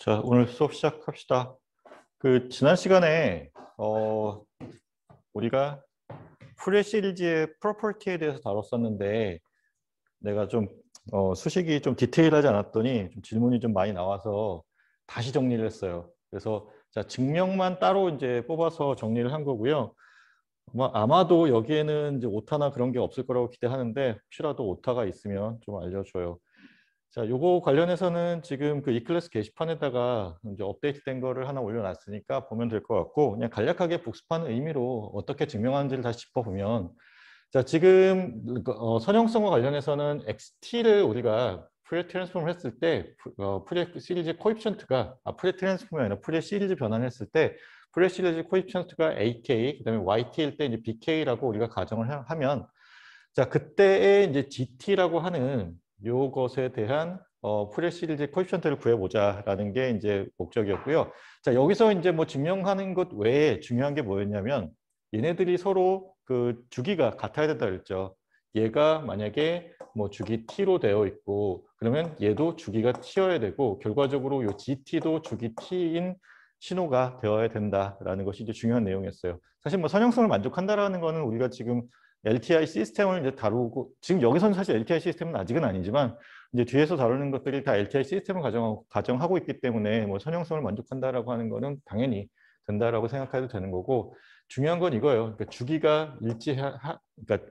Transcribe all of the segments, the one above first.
자, 오늘 수업 시작합시다. 그 지난 시간에 어 우리가 프레 시리즈의 프로퍼티에 대해서 다뤘었는데 내가 좀 어 수식이 좀 디테일하지 않았더니 좀 질문이 좀 많이 나와서 다시 정리를 했어요. 그래서 자, 증명만 따로 이제 뽑아서 정리를 한 거고요. 아 아마도 여기에는 이제 오타나 그런 게 없을 거라고 기대하는데 혹시라도 오타가 있으면 좀 알려줘요. 자, 요거 관련해서는 지금 그 이클래스 게시판에다가 이제 업데이트된 거를 하나 올려놨으니까 보면 될 것 같고 그냥 간략하게 복습하는 의미로 어떻게 증명하는지를 다시 짚어보면 자, 지금 그, 어, 선형성과 관련해서는 XT를 우리가 프레 트랜스폼을 했을 때 어, 프레 시리즈 코이피션트가 아, 프레 트랜스폼이 아니라 프레 시리즈 변환을 했을 때 프레 시리즈 코이피션트가 AK 그다음에 YT일 때 이제 BK라고 우리가 가정을 하면 자, 그때의 이제 GT라고 하는 요것에 대한 어, 프레시리즈 코이션트를 구해보자라는 게 이제 목적이었고요. 자, 여기서 이제 뭐 증명하는 것 외에 중요한 게 뭐였냐면 얘네들이 서로 그 주기가 같아야 된다 그랬죠. 얘가 만약에 뭐 주기 t로 되어 있고 그러면 얘도 주기가 t여야 되고 결과적으로 요 gt도 주기 t인 신호가 되어야 된다라는 것이 이제 중요한 내용이었어요. 사실 뭐 선형성을 만족한다라는 거는 우리가 지금 LTI 시스템을 이제 다루고 지금 여기서는 사실 LTI 시스템은 아직은 아니지만 이제 뒤에서 다루는 것들이 다 LTI 시스템을 가정하고, 가정하고 있기 때문에 뭐 선형성을 만족한다라고 하는 거는 당연히 된다라고 생각해도 되는 거고 중요한 건 이거예요. 그러니까 주기가 일치하 그러니까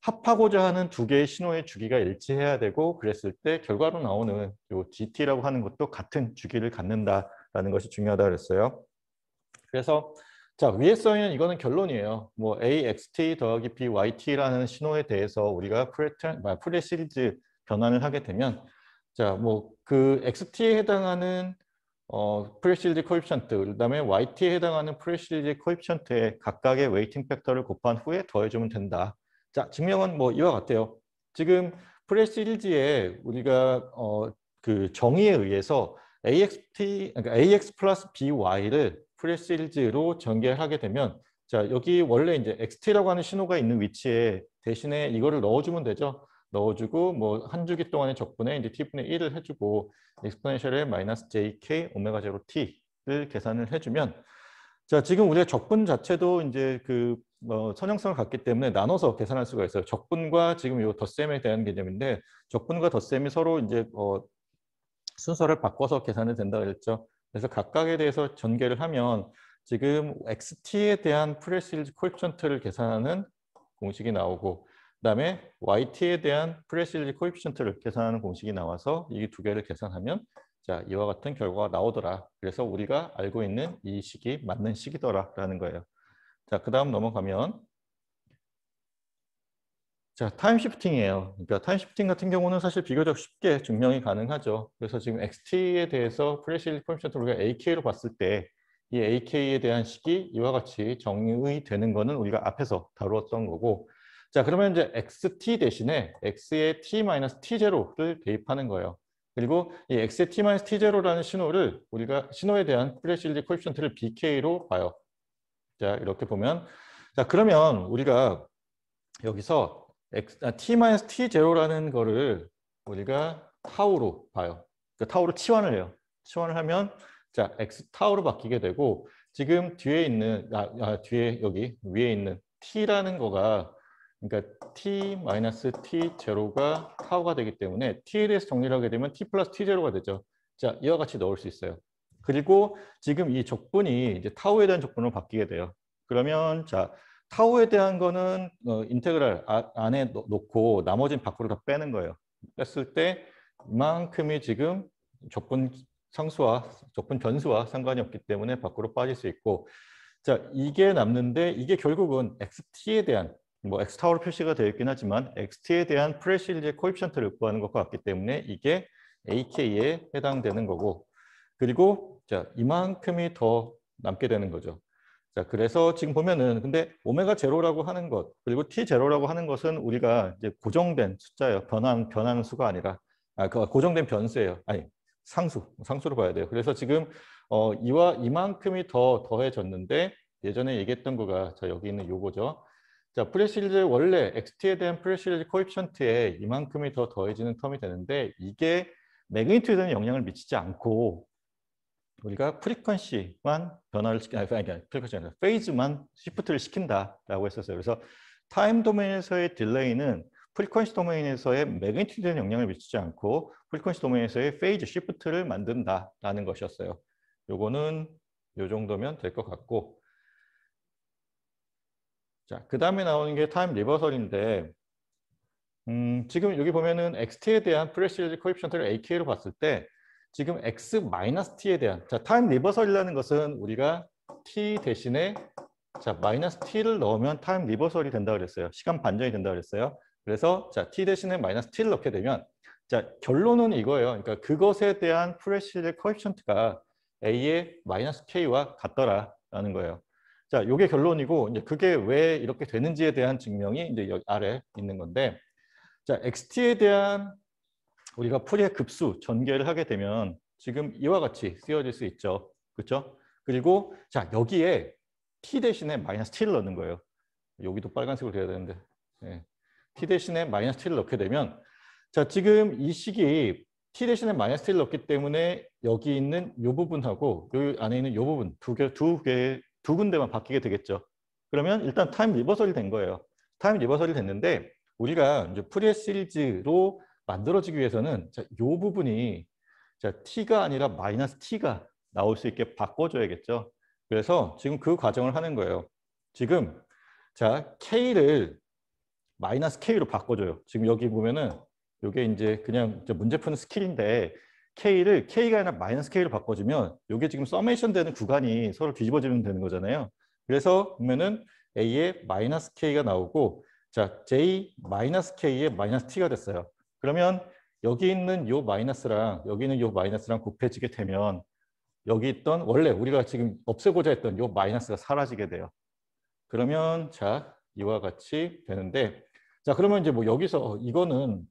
합하고자 하는 두 개의 신호의 주기가 일치해야 되고 그랬을 때 결과로 나오는 요 GT라고 하는 것도 같은 주기를 갖는다라는 것이 중요하다 그랬어요. 그래서 자, 위에 써있는 이거는 결론이에요. 뭐 AXT 더하기 BYT라는 신호에 대해서 우리가 프레 아, 시리즈 변환을 하게 되면 자, 뭐 그 XT에 해당하는 어, 프레시리즈 코이피션트, 그다음에 YT에 해당하는 프레시리즈 코이피션트의 각각의 웨이팅 팩터를 곱한 후에 더해주면 된다. 자, 증명은 뭐 이와 같아요. 지금 프레시리즈에 우리가 어, 그 정의에 의해서 AXT, 그러니까 AX 플러스 BY를 프리시리즈로 전개하게 되면 자 여기 원래 이제 XT라고 하는 신호가 있는 위치에 대신에 이거를 넣어주면 되죠. 넣어주고 뭐 한 주기 동안의 적분에 이제 t분의 1을 해주고 엑스포넨셜의 마이너스 jk 오메가 제로 t를 계산을 해주면 자 지금 우리가 적분 자체도 이제 그 어, 선형성을 갖기 때문에 나눠서 계산할 수가 있어요. 적분과 지금 요 덧셈에 대한 개념인데 적분과 덧셈이 서로 이제 어, 순서를 바꿔서 계산이 된다 그랬죠. 그래서 각각에 대해서 전개를 하면 지금 XT에 대한 프레시즈 코이피션트를 계산하는 공식이 나오고 그다음에 YT에 대한 프레시즈 코이피션트를 계산하는 공식이 나와서 이 두 개를 계산하면 자 이와 같은 결과가 나오더라. 그래서 우리가 알고 있는 이 식이 맞는 식이더라라는 거예요. 자, 그 다음 넘어가면 자, 타임 시프팅이에요. 그러니까 타임 시프팅 같은 경우는 사실 비교적 쉽게 증명이 가능하죠. 그래서 지금 XT에 대해서 프레시 포인션트 우리가 AK로 봤을 때 이 AK에 대한 식이 이와 같이 정의되는 거는 우리가 앞에서 다루었던 거고 자, 그러면 이제 XT 대신에 X의 T-T0를 대입하는 거예요. 그리고 이 X의 T-T0라는 신호를 우리가 신호에 대한 프레실리 코이션트를 BK로 봐요. 자, 이렇게 보면 자, 그러면 우리가 여기서 아, t-t0라는 거를 우리가 타우로 봐요. 그 타우로 치환을 해요. 치환을 하면 자 x 타우로 바뀌게 되고 지금 뒤에 있는 아, 아, 뒤에 여기 위에 있는 t라는 거가 그러니까 t 마이너 t 제로가 되기 때문에 t에 대해서 정리를 하게 되면 t 플러스 t 제가 되죠. 자 이와 같이 넣을 수 있어요. 그리고 지금 이 적분이 이제 타우에 대한 적분으로 바뀌게 돼요. 그러면 자 타우에 대한 거는 어, 인테그랄 아, 안에 놓고 나머지는 밖으로 다 빼는 거예요. 뺐을 때 이만큼이 지금 적분 상수와 적분 변수와 상관이 없기 때문에 밖으로 빠질 수 있고 자 이게 남는데 이게 결국은 xt에 대한 뭐 x 타워로 표시가 되어 있긴 하지만 xt에 대한 프레실리의 코이피션트를 구하는 것과 같기 때문에 이게 ak에 해당되는 거고 그리고 자 이만큼이 더 남게 되는 거죠. 자, 그래서 지금 보면은 근데 오메가 제로라고 하는 것 그리고 t 제로라고 하는 것은 우리가 이제 고정된 숫자예요. 변환변하 수가 아니라 아, 그 고정된 변수예요. 아니 상수 상수로 봐야 돼요. 그래서 지금 어, 이와 이만큼이 더 더해졌는데 예전에 얘기했던 거가 자 여기 있는 요거죠. 자 프레시리즈 원래 XT에 대한 프레시리즈 코이피션트에 이만큼이 더 더해지는 텀이 되는데 이게 매그니튜드는 영향을 미치지 않고 우리가 프리퀀시만 변화를 시키 아니 프리퀀시 아니라 페이즈만 시프트를 시킨다라고 했었어요. 그래서 타임 도메인에서의 딜레이는 프리퀀시 도메인에서의 매그니튜드에 영향을 미치지 않고 프리퀀시 도메인에서의 페이즈 시프트를 만든다라는 것이었어요. 요거는 요 정도면 될 것 같고 자, 그 다음에 나오는 게 타임 리버설인데 음, 지금 여기 보면은 XT에 대한 프레시즈 코이피션트를 AK로 봤을 때 지금 x-t에 대한 자 타임 리버설이라는 것은 우리가 t 대신에 자 마이너스 t를 넣으면 타임 리버설이 된다 그랬어요. 시간 반전이 된다 그랬어요. 그래서 자 t 대신에 마이너스 t를 넣게 되면 자 결론은 이거예요. 그러니까 그것에 대한 프레시의 코에피션트가 a의 마이너스 k와 같더라라는 거예요. 자 이게 결론이고 이제 그게 왜 이렇게 되는지에 대한 증명이 이제 여기 아래 있는 건데 자 xt에 대한 우리가 풀의 급수 전개를 하게 되면 지금 이와 같이 쓰여질 수 있죠. 그렇죠? 그리고 자 여기에 t 대신에 마이너스 t를 넣는 거예요. 여기도 빨간색으로 돼야 되는데 네. t 대신에 마이너스 t를 넣게 되면 자 지금 이 식이 t 대신에 마이너스 t를 넣기 때문에 여기 있는 이 부분하고 여기 안에 있는 이 부분 두 개 두 개 두 군데만 바뀌게 되겠죠. 그러면 일단 타임 리버설이 된 거예요. 타임 리버설이 됐는데 우리가 이제 프리의 시리즈로 만들어지기 위해서는 자, 이 부분이 자, t가 아니라 마이너스 t가 나올 수 있게 바꿔줘야겠죠. 그래서 지금 그 과정을 하는 거예요. 지금 자 k를 마이너스 k로 바꿔줘요. 지금 여기 보면은 이게 이제 그냥 문제 푸는 스킬인데 k를 k가 아니라 마이너스 k로 바꿔주면 이게 지금 서메이션 되는 구간이 서로 뒤집어지면 되는 거잖아요. 그래서 보면은 a에 마이너스 k가 나오고 자 j 마이너스 k에 마이너스 t가 됐어요. 그러면 여기 있는 요 마이너스랑 여기 있는 요 마이너스랑 곱해지게 되면 여기 있던 원래 우리가 지금 없애고자 했던 요 마이너스가 사라지게 돼요. 그러면 자 이와 같이 되는데 자 그러면 이제 뭐 여기서 어, 이거는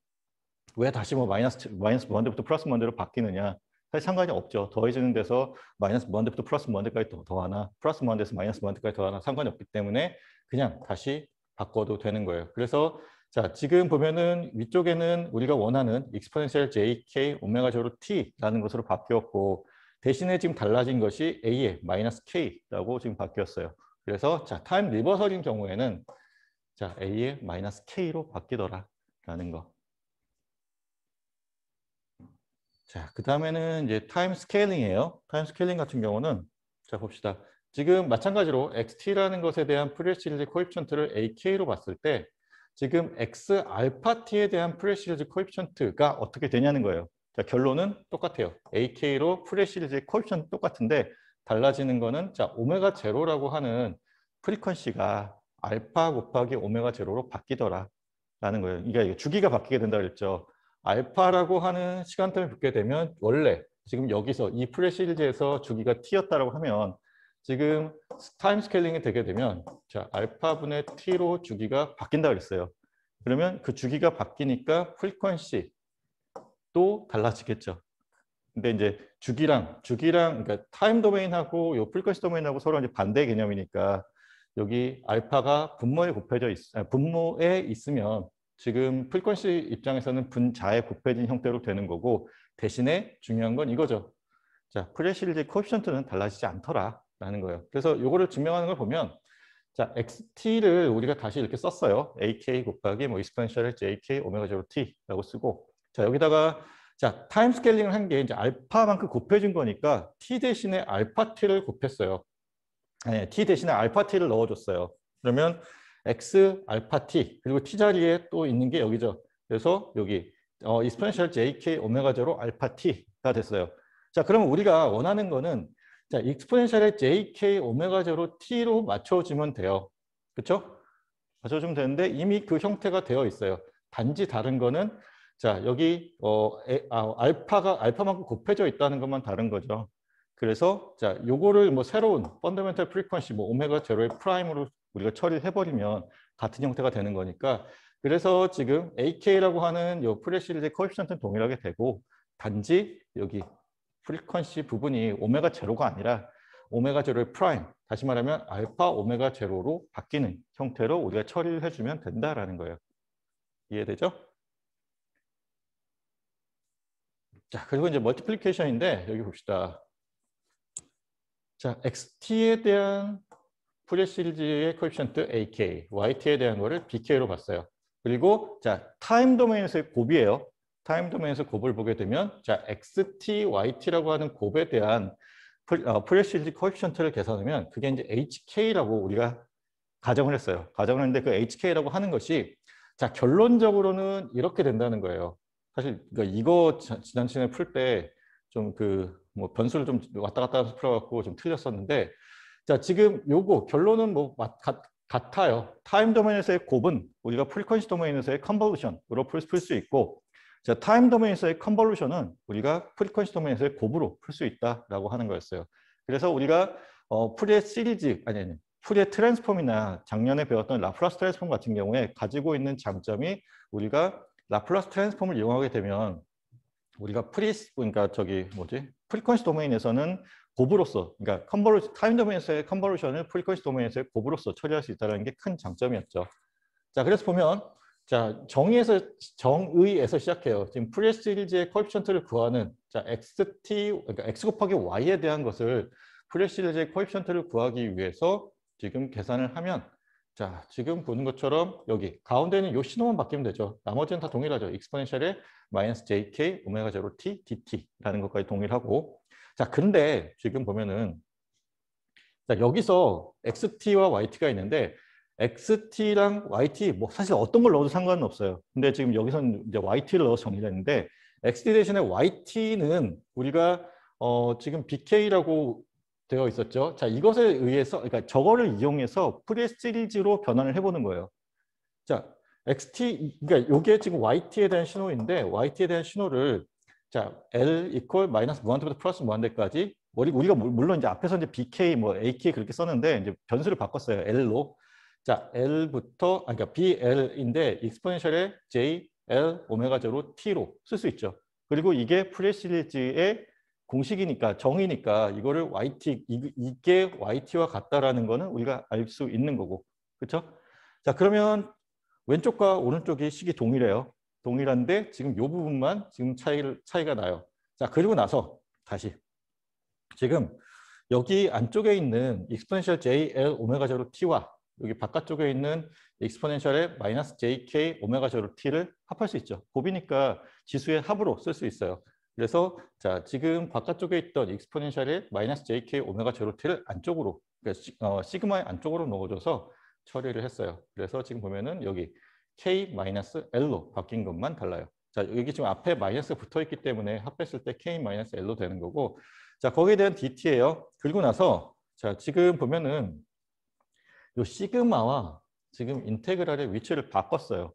왜 다시 뭐 마이너스 마이너스 뭔데부터 플러스 뭔데로 바뀌느냐 사실 상관이 없죠. 더해지는 데서 마이너스 뭔데부터 플러스 뭔데까지 더하나 플러스 뭔데에서 마이너스 뭔데까지 더하나 상관이 없기 때문에 그냥 다시 바꿔도 되는 거예요. 그래서 자, 지금 보면은 위쪽에는 우리가 원하는 exponential jk 오메가 제로 t라는 것으로 바뀌었고 대신에 지금 달라진 것이 a의 마이너스 k라고 지금 바뀌었어요. 그래서 자, 타임 리버설인 경우에는 자, a의 마이너스 k로 바뀌더라라는 거. 자, 그다음에는 이제 타임 스케일링이에요. 타임 스케일링 같은 경우는 자, 봅시다. 지금 마찬가지로 xt라는 것에 대한 프리실리 코입션트를 ak로 봤을 때 지금 X 알파 T에 대한 프레시리즈 코에피션트가 어떻게 되냐는 거예요. 자, 결론은 똑같아요. AK로 프레시리즈의 코에피션트 똑같은데 달라지는 거는 자, 오메가 제로라고 하는 프리퀀시가 알파 곱하기 오메가 제로로 바뀌더라 라는 거예요. 그러니까 주기가 바뀌게 된다 그랬죠. 알파라고 하는 시간점에 붙게 되면 원래 지금 여기서 이 프레시리즈에서 주기가 T였다라고 하면 지금 타임 스케일링이 되게 되면 자 알파분의 t로 주기가 바뀐다 그랬어요. 그러면 그 주기가 바뀌니까 프리퀀시 또 달라지겠죠. 근데 이제 주기랑 주기랑 그러니까 타임 도메인하고 요 프리퀀시 도메인하고 서로 이제 반대 개념이니까 여기 알파가 분모에 곱해져 있 아, 분모에 있으면 지금 프리퀀시 입장에서는 분자에 곱해진 형태로 되는 거고 대신에 중요한 건 이거죠. 자, 프레실리지 코피션트는 달라지지 않더라. 라는 거예요. 그래서 요거를 증명하는 걸 보면 자, XT를 우리가 다시 이렇게 썼어요. AK 곱하기 뭐 exponential JK 오메가 제로 T라고 쓰고 자, 여기다가 자, 타임 스케일링을 한 게 이제 알파만큼 곱해준 거니까 T 대신에 알파 T를 곱했어요. 아 T 대신에 알파 T를 넣어줬어요. 그러면 X 알파 T 그리고 T 자리에 또 있는 게 여기죠. 그래서 여기 어, exponential JK 오메가 제로 알파 T가 됐어요. 자, 그러면 우리가 원하는 거는 자, 익스포넨셜의 jk 오메가 제로 t로 맞춰주면 돼요. 그렇죠? 맞춰주면 되는데 이미 그 형태가 되어 있어요. 단지 다른 거는 자 여기 어 에, 아, 알파가 알파만큼 곱해져 있다는 것만 다른 거죠. 그래서 자 요거를 뭐 새로운 펀더멘탈 프리퀀시 뭐 오메가 제로의 프라임으로 우리가 처리를 해버리면 같은 형태가 되는 거니까 그래서 지금 AK라고 하는 요 프레시리즈 코에피션트는 동일하게 되고 단지 여기 프리퀀시 부분이 오메가 제로가 아니라 오메가 제로의 프라임, 다시 말하면 알파 오메가 제로로 바뀌는 형태로 우리가 처리를 해주면 된다라는 거예요. 이해되죠? 자, 그리고 이제 멀티플리케이션인데 여기 봅시다. 자, xt에 대한 프레시리즈의 코에피션트 ak, yt에 대한 거를 bk로 봤어요. 그리고 자 타임 도메인에서의 곱이에요. 타임 도메인에서 곱을 보게 되면 자 xt, yt라고 하는 곱에 대한 프레시지 어, 코에피션트를 계산하면 그게 이제 hk라고 우리가 가정을 했어요. 가정을 했는데 그 hk라고 하는 것이 자 결론적으로는 이렇게 된다는 거예요. 사실 그러니까 이거 지난 시간에 풀 때 좀 그 뭐 변수를 좀 왔다 갔다 풀어갖고 좀 틀렸었는데 자 지금 요거 결론은 뭐 같, 같아요. 타임 도메인에서의 곱은 우리가 프리퀀시 도메인에서의 컨버루션으로 풀 수 있고 자, 타임 도메인에서의 컨볼루션은 우리가 프리퀀시 도메인에서의 곱으로 풀 수 있다라고 하는 거였어요. 그래서 우리가 어, 프리의 시리즈, 아니, 아니, 프리의 트랜스폼이나 작년에 배웠던 라플라스 트랜스폼 같은 경우에 가지고 있는 장점이 우리가 라플라스 트랜스폼을 이용하게 되면 우리가 프리, 그러니까 저기 뭐지? 프리퀀시 도메인에서는 곱으로서, 그러니까 컨버루, 타임 도메인에서의 컨버루션을 프리퀀시 도메인에서의 곱으로서 처리할 수 있다는 게 큰 장점이었죠. 자, 그래서 보면 자, 정의에서 정의에서 시작해요. 지금 프리스 1지의 코에피션트를 구하는 자, xt 그러니까 x 곱하기 y에 대한 것을 프리스 1지의 코에피션트를 구하기 위해서 지금 계산을 하면 자, 지금 보는 것처럼 여기 가운데는 요 신호만 바뀌면 되죠. 나머지는 다 동일하죠. 익스포넨셜의 마이너스 jk 오메가 제로 t dt라는 것까지 동일하고 자, 근데 지금 보면은 자, 여기서 xt와 yt가 있는데 XT랑 YT, 뭐 사실 어떤 걸 넣어도 상관은 없어요. 근데 지금 여기서는 이제 YT를 넣어서 정리를 했는데 XT 대신에 YT는 우리가 어, 지금 BK라고 되어 있었죠. 자, 이것에 의해서, 그러니까 저거를 이용해서 프리스 시리즈로 변환을 해보는 거예요. 자, XT, 그러니까 이게 지금 YT에 대한 신호인데 YT에 대한 신호를 자, L 이퀄 마이너스 무한대부터 플러스 무한대까지 우리가 물론 이제 앞에서 이제 BK, 뭐 AK 그렇게 썼는데 이제 변수를 바꿨어요. L로. 자, L부터, 아, 그러니까 BL인데 익스포넨셜의 J, L, 오메가 제로 T로 쓸 수 있죠. 그리고 이게 프레시리즈의 공식이니까 정의니까 이거를 YT, 이게 YT와 같다라는 거는 우리가 알 수 있는 거고. 그렇죠? 자, 그러면 왼쪽과 오른쪽이 식이 동일해요. 동일한데 지금 이 부분만 지금 차이를, 차이가 나요. 자, 그리고 나서 다시 지금 여기 안쪽에 있는 익스펜셜 JL 오메가 제로 T와 여기 바깥쪽에 있는 익스포넨셜의 마이너스 jk 오메가 제로 t를 합할 수 있죠. 곱이니까 지수의 합으로 쓸 수 있어요. 그래서 자 지금 바깥쪽에 있던 익스포넨셜의 마이너스 jk 오메가 제로 t를 안쪽으로 그러니까 어, 시그마의 안쪽으로 넣어줘서 처리를 했어요. 그래서 지금 보면은 여기 k 마이너스 l로 바뀐 것만 달라요. 자 여기 지금 앞에 마이너스 붙어 있기 때문에 합했을 때 k 마이너스 l로 되는 거고 자 거기에 대한 dt예요. 그리고 나서 자 지금 보면은 이 시그마와 지금 인테그랄의 위치를 바꿨어요.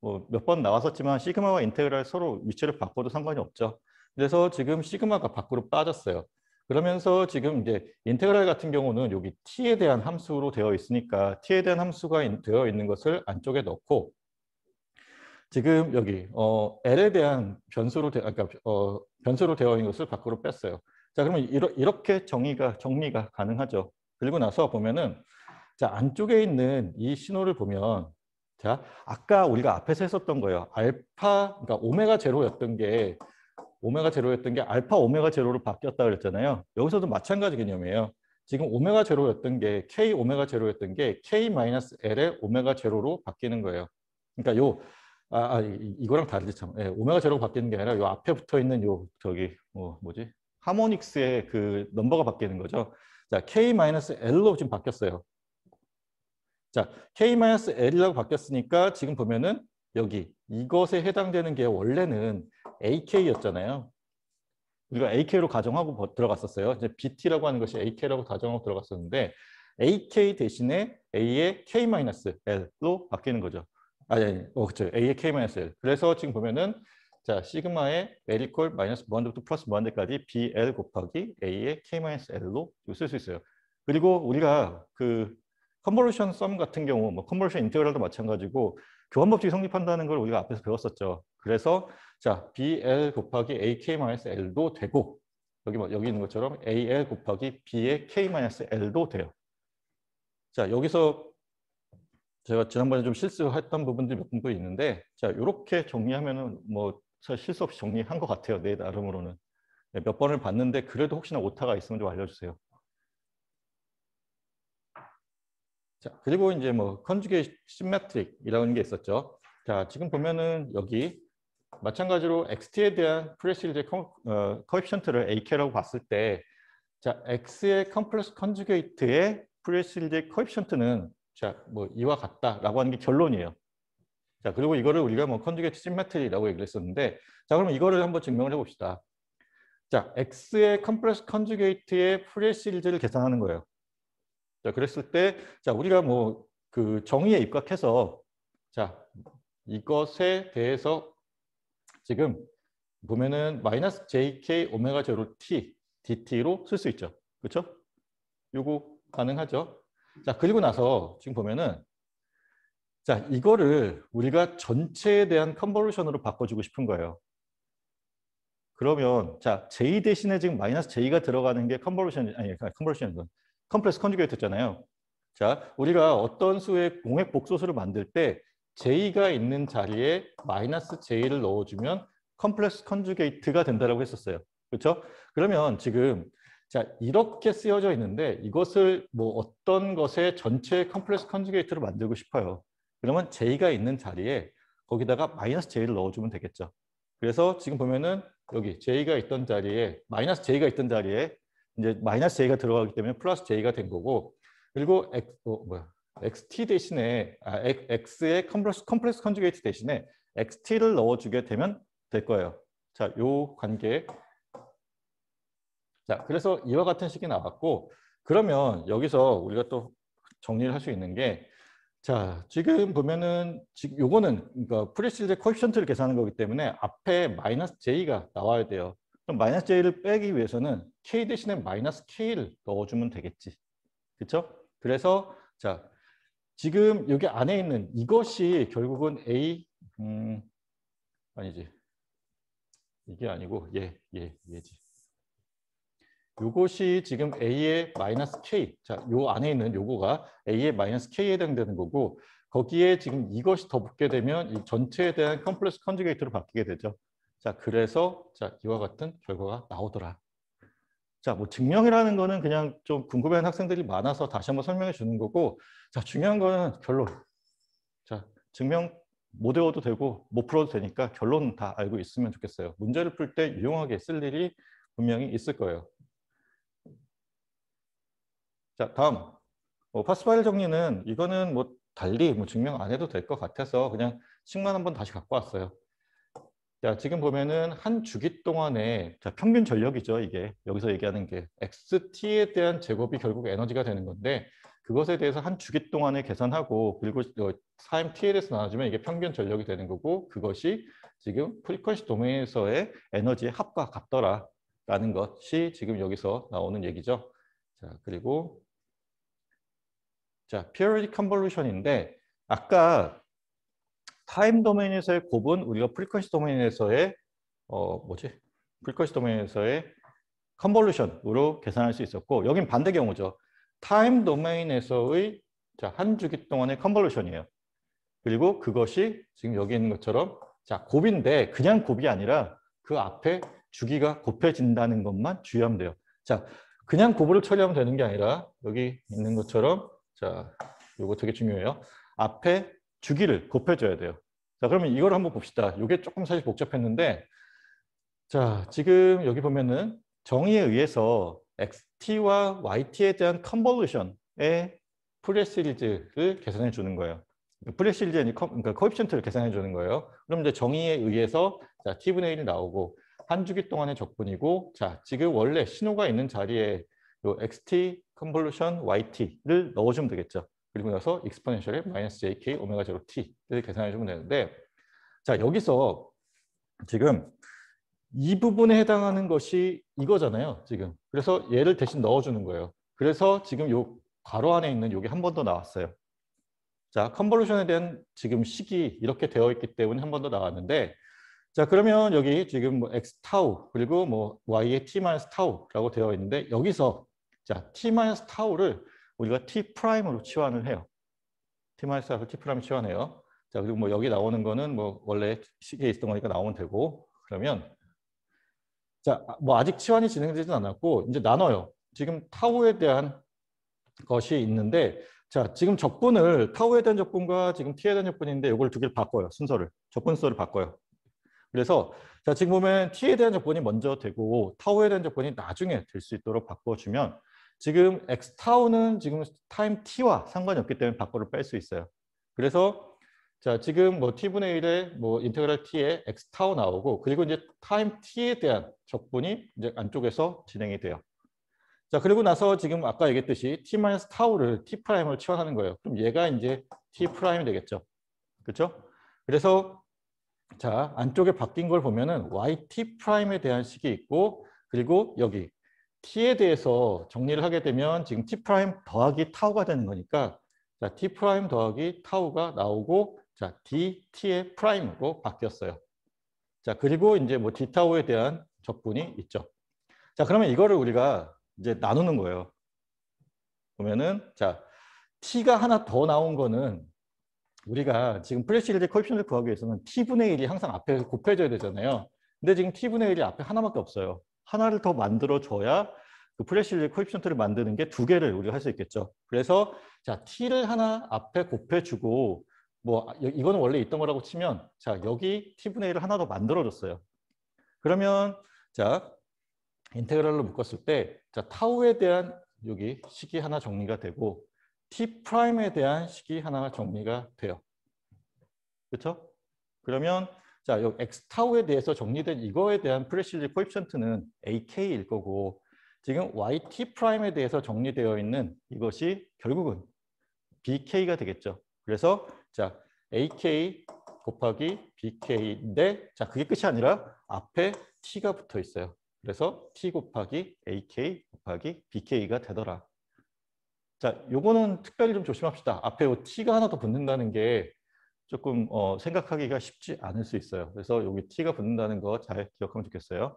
뭐 몇 번 나왔었지만 시그마와 인테그랄 서로 위치를 바꿔도 상관이 없죠. 그래서 지금 시그마가 밖으로 빠졌어요. 그러면서 지금 이제 인테그랄 같은 경우는 여기 t에 대한 함수로 되어 있으니까 t에 대한 함수가 되어 있는 것을 안쪽에 넣고 지금 여기 어, l에 대한 변수로 되, 아, 그러니까 어, 변수로 되어 있는 것을 밖으로 뺐어요. 자 그러면 이렇게 정의가 정리가 가능하죠. 그리고 나서 보면은 자, 안쪽에 있는 이 신호를 보면 자, 아까 우리가 앞에서 했었던 거예요. 알파, 그러니까 오메가 제로였던 게 오메가 제로였던 게 알파 오메가 제로로 바뀌었다 그랬잖아요. 여기서도 마찬가지 개념이에요. 지금 오메가 제로였던 게 K 오메가 제로였던 게 K 마이너스 L의 오메가 제로로 바뀌는 거예요. 그러니까 요 아, 아 이거랑 다르지 참. 예, 오메가 제로 바뀌는 게 아니라 요 앞에 붙어 있는 요 저기 뭐 뭐지? 하모닉스의 그 넘버가 바뀌는 거죠. 자, K 마이너스 L로 지금 바뀌었어요. 자, K-L이라고 바뀌었으니까 지금 보면은 여기 이것에 해당되는 게 원래는 AK였잖아요. 우리가 AK로 가정하고 들어갔었어요. 이제 BT라고 하는 것이 AK라고 가정하고 들어갔었는데 AK 대신에 A의 K-L로 바뀌는 거죠. 아니, 아니, 예, 예. 어, 그렇죠. A의 K-L. 그래서 지금 보면은 자, 시그마의 L 이퀄 마이너스 무한대부터 플러스 무한대까지 뭐 BL 곱하기 A의 K-L로 쓸 수 있어요. 그리고 우리가 그 컨버루션 썸 같은 경우, 뭐 컨버루션 인테그럴도 마찬가지고 교환법칙이 성립한다는 걸 우리가 앞에서 배웠었죠. 그래서 자 BL 곱하기 AK-L도 되고 여기 뭐 여기 있는 것처럼 AL 곱하기 B의 K-L도 돼요. 자 여기서 제가 지난번에 좀 실수했던 부분들이 몇 분도 있는데 자 이렇게 정리하면은 뭐 사실 실수 없이 정리한 것 같아요. 내 나름으로는 네, 몇 번을 봤는데 그래도 혹시나 오타가 있으면 좀 알려주세요. 자, 그리고 이제 뭐 컨주게이션 시메트릭이라는 게 있었죠. 자, 지금 보면은 여기 마찬가지로 XT에 대한 프레시리즈 어, 코피션트를 AK라고 봤을 때 자, X의 컴플렉스 컨주게이트의 프레시리즈 코피션트는 자, 뭐 이와 같다라고 하는 게 결론이에요. 자, 그리고 이거를 우리가 뭐 컨주게이트 시메트릭이라고 얘기를 했었는데 자, 그럼 이거를 한번 증명을 해 봅시다. 자, X의 컴플렉스 컨주게이트의 프레시리즈를 계산하는 거예요. 자, 그랬을 때, 자, 우리가 뭐 그 정의에 입각해서, 자, 이것에 대해서 지금 보면은 마이너스 jk 오메가 제로 t dt로 쓸 수 있죠. 그렇죠? 요거 가능하죠. 자, 그리고 나서 지금 보면은 자, 이거를 우리가 전체에 대한 컨버루션으로 바꿔주고 싶은 거예요. 그러면 자, j 대신에 지금 마이너스 j가 들어가는 게 컨버루션 아니 컨버루션 컴플렉스 컨주게이트잖아요. 자, 우리가 어떤 수의 공액 복소수를 만들 때 J가 있는 자리에 마이너스 J를 넣어주면 컴플렉스 컨주게이트가 된다라고 했었어요. 그렇죠? 그러면 지금 자 이렇게 쓰여져 있는데 이것을 뭐 어떤 것의 전체 컴플렉스 컨주게이트로 만들고 싶어요. 그러면 J가 있는 자리에 거기다가 마이너스 J를 넣어주면 되겠죠. 그래서 지금 보면은 여기 J가 있던 자리에 마이너스 J가 있던 자리에 이제 마이너스 J가 들어가기 때문에 플러스 J가 된 거고 그리고 X, 어, 뭐야, XT 대신에 아, X의 컴플렉스, 컴플렉스 컨주게이트 대신에 XT를 넣어주게 되면 될 거예요. 자, 요 관계. 자, 그래서 이와 같은 식이 나왔고 그러면 여기서 우리가 또 정리를 할 수 있는 게 자, 지금 보면은 지금 요거는 그러니까 프리실드 코이션트를 계산하는 거기 때문에 앞에 마이너스 J가 나와야 돼요. 그럼 마이너스 J를 빼기 위해서는 k 대신에 마이너스 k를 넣어주면 되겠지. 그렇 그래서 자 지금 여기 안에 있는 이것이 결국은 a 음, 아니지 이게 아니고 얘 얘, 얘지. 요것이 지금 a의 마이너스 k 자요 안에 있는 요거가 a의 마이너스 k에 해당되는 거고 거기에 지금 이것이 더 붙게 되면 이 전체에 대한 컴플렉스 컨주게이트로 바뀌게 되죠. 자 그래서 자 이와 같은 결과가 나오더라. 자, 뭐 증명이라는 거는 그냥 좀 궁금해하는 학생들이 많아서 다시 한번 설명해 주는 거고 자, 중요한 거는 결론. 자, 증명 못 외워도 되고 못 풀어도 되니까 결론 다 알고 있으면 좋겠어요. 문제를 풀 때 유용하게 쓸 일이 분명히 있을 거예요. 자, 다음. 뭐 파스파일 정리는 이거는 뭐 달리 뭐 증명 안 해도 될 것 같아서 그냥 식만 한번 다시 갖고 왔어요. 자, 지금 보면은 한 주기 동안에 자, 평균 전력이죠, 이게. 여기서 얘기하는 게 XT에 대한 제곱이 결국 에너지가 되는 건데 그것에 대해서 한 주기 동안에 계산하고 그리고 4MT에 어, 대해서 나눠주면 이게 평균 전력이 되는 거고 그것이 지금 프리퀀시 도메인에서의 에너지의 합과 같더라라는 것이 지금 여기서 나오는 얘기죠. 자, 그리고 자, periodic convolution인데 아까 타임 도메인에서의 곱은 우리가 프리퀀시 도메인에서의 어 뭐지? 프리퀀시 도메인에서의 컨볼루션으로 계산할 수 있었고 여긴 반대 경우죠. 타임 도메인에서의 자, 한 주기 동안의 컨볼루션이에요. 그리고 그것이 지금 여기 있는 것처럼 자, 곱인데 그냥 곱이 아니라 그 앞에 주기가 곱해진다는 것만 주의하면 돼요. 자, 그냥 곱으로 처리하면 되는 게 아니라 여기 있는 것처럼 자, 요거 되게 중요해요. 앞에 주기를 곱해줘야 돼요. 자, 그러면 이걸 한번 봅시다. 이게 조금 사실 복잡했는데 자, 지금 여기 보면은 정의에 의해서 xt와 yt에 대한 컨볼루션의 프레 시리즈를 계산해 주는 거예요. 프레 시리즈는 그러니까 코에피션트를 계산해 주는 거예요. 그럼 이제 정의에 의해서 자, t분의 1이 나오고 한 주기 동안의 적분이고 자, 지금 원래 신호가 있는 자리에 요 xt 컨볼루션 yt를 넣어 주면 되겠죠. 그리고 나서 익스포넨셜의 마이너스 jk 오메가 제로 t를 계산해 주면 되는데 자 여기서 지금 이 부분에 해당하는 것이 이거잖아요 지금 그래서 얘를 대신 넣어주는 거예요 그래서 지금 요 괄호 안에 있는 요게 한 번 더 나왔어요 자 컨볼루션에 대한 지금 식이 이렇게 되어 있기 때문에 한 번 더 나왔는데 자 그러면 여기 지금 뭐 x 타우 그리고 뭐 y의 t 마이너스 타우라고 되어 있는데 여기서 자 t 마이너스 타우를 우리가 T'프라임으로 치환을 해요. T-R을 T'프라임 치환해요. 자, 그리고 뭐 여기 나오는 거는 뭐 원래 시계 있던 거니까 나오면 되고 그러면 자, 아, 뭐 아직 치환이 진행되진 않았고 이제 나눠요. 지금 타우에 대한 것이 있는데 자, 지금 적분을 타우에 대한 적분과 지금 T에 대한 적분인데 이걸 두 개를 바꿔요. 순서를. 적분 순를 바꿔요. 그래서 자, 지금 보면 T에 대한 조건이 먼저 되고 타우에 대한 조건이 나중에 될 수 있도록 바꿔주면 지금 x 타우는 지금 타임 t와 상관이 없기 때문에 밖으로 뺄 수 있어요. 그래서 자 지금 뭐 t분의 1에 뭐 인테그랄 t에 x 타우 나오고 그리고 이제 타임 t에 대한 적분이 이제 안쪽에서 진행이 돼요. 자 그리고 나서 지금 아까 얘기했듯이 t 마이너스 타우를 t 프라임을 치환하는 거예요. 그럼 얘가 이제 t 프라임이 되겠죠. 그렇죠? 그래서 자 안쪽에 바뀐 걸 보면은 yt 프라임에 대한 식이 있고 그리고 여기 t에 대해서 정리를 하게 되면 지금 t 프라임 더하기 타우가 되는 거니까 자, t 프라임 더하기 타우가 나오고 자, d t의 프라임으로 바뀌었어요. 자, 그리고 이제 뭐 d 타우에 대한 적분이 있죠. 자, 그러면 이거를 우리가 이제 나누는 거예요. 보면은 자, t가 하나 더 나온 거는 우리가 지금 플래시힐드 코에피션을 구하기 위해서는 t분의 1이 항상 앞에 곱해져야 되잖아요. 근데 지금 t분의 1이 앞에 하나밖에 없어요. 하나를 더 만들어줘야 그 프레시리 코이피션트를 만드는 게 두 개를 우리가 할 수 있겠죠. 그래서 자 t를 하나 앞에 곱해주고 뭐 아, 이거는 원래 있던 거라고 치면 자 여기 t분의 1을 하나 더 만들어줬어요. 그러면 자 인테그랄로 묶었을 때자 타우에 대한 여기 식이 하나 정리가 되고 t 프라임에 대한 식이 하나가 정리가 돼요. 그렇죠? 그러면 자, 요 X 타우에 대해서 정리된 이거에 대한 프레실리 코이피션트는 AK일 거고 지금 YT 프라임에 대해서 정리되어 있는 이것이 결국은 BK가 되겠죠. 그래서 자, AK 곱하기 BK인데 자, 그게 끝이 아니라 앞에 T가 붙어 있어요. 그래서 T 곱하기 AK 곱하기 BK가 되더라. 자, 요거는 특별히 좀 조심합시다. 앞에 T가 하나 더 붙는다는 게 조금 어, 생각하기가 쉽지 않을 수 있어요. 그래서 여기 t가 붙는다는 거 잘 기억하면 좋겠어요.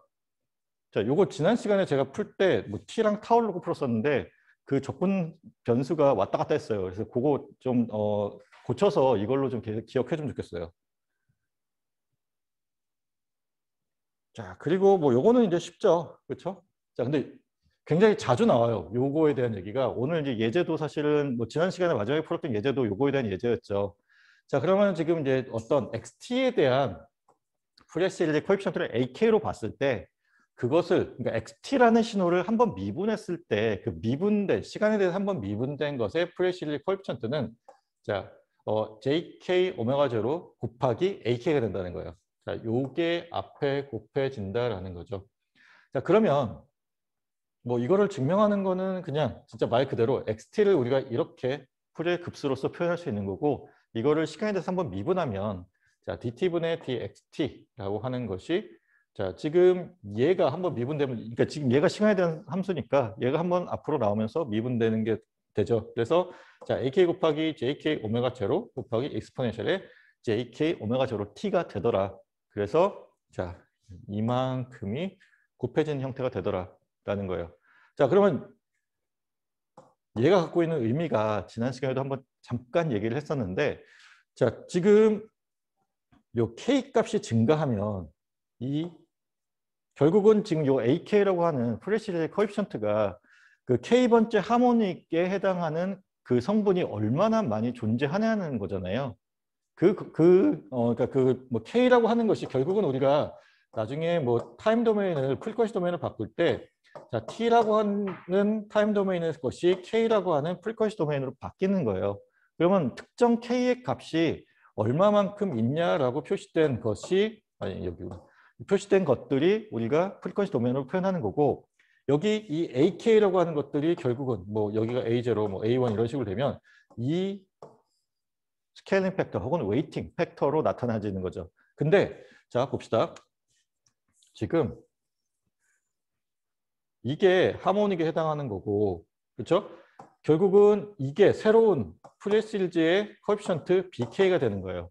자, 이거 지난 시간에 제가 풀때뭐 t랑 타올로고 풀었었는데 그 조건 변수가 왔다 갔다 했어요. 그래서 그거 좀 어, 고쳐서 이걸로 좀 기억해 주면 좋겠어요. 자, 그리고 뭐 요거는 이제 쉽죠. 그렇죠? 자, 근데 굉장히 자주 나와요. 요거에 대한 얘기가 오늘 이제 예제도 사실은 뭐 지난 시간에 마지막에 풀었던 예제도 요거에 대한 예제였죠. 자, 그러면 지금 이제 어떤 XT에 대한 프레시리 코에피션트를 AK로 봤을 때 그것을 그러니까 XT라는 신호를 한번 미분했을 때 그 미분된 시간에 대해서 한번 미분된 것의 프레시리 코에피션트는 자, 어, JK 오메가 제로 곱하기 AK가 된다는 거예요. 자, 요게 앞에 곱해진다라는 거죠. 자, 그러면 뭐 이거를 증명하는 거는 그냥 진짜 말 그대로 XT를 우리가 이렇게 풀의 급수로서 표현할 수 있는 거고 이거를 시간에 대해서 한번 미분하면 자 dt분의 dxt라고 하는 것이 자 지금 얘가 한번 미분되면 그러니까 지금 얘가 시간에 대한 함수니까 얘가 한번 앞으로 나오면서 미분되는 게 되죠. 그래서 자 ak 곱하기 jk 오메가 제로 곱하기 익스포네셜의 jk 오메가 제로 t가 되더라. 그래서 자 이만큼이 곱해진 형태가 되더라라는 거예요. 자 그러면 얘가 갖고 있는 의미가 지난 시간에도 한번 잠깐 얘기를 했었는데 자 지금 요 K 값이 증가하면 이 결국은 지금 요 AK라고 하는 프레시의 커입션트가 그 K번째 하모닉에 해당하는 그 성분이 얼마나 많이 존재하냐는 거잖아요. 그, 그, 그 어, 그러니까 그, 뭐 K라고 하는 것이 결국은 우리가 나중에 뭐, 타임 도메인을, 프리퀀시 도메인을 바꿀 때, 자, T라고 하는 타임 도메인의 것이 K라고 하는 프리퀀시 도메인으로 바뀌는 거예요. 그러면 특정 K의 값이 얼마만큼 있냐라고 표시된 것이 아니 여기 표시된 것들이 우리가 프리퀀시 도메인으로 표현하는 거고 여기 이 AK라고 하는 것들이 결국은 뭐 여기가 A0, 뭐 A1 이런 식으로 되면 이 스케일링 팩터 혹은 웨이팅 팩터로 나타나지는 거죠. 근데 자 봅시다. 지금 이게 하모닉에 해당하는 거고 그렇죠? 결국은 이게 새로운 프레 시리즈의 커에피션트 BK가 되는 거예요.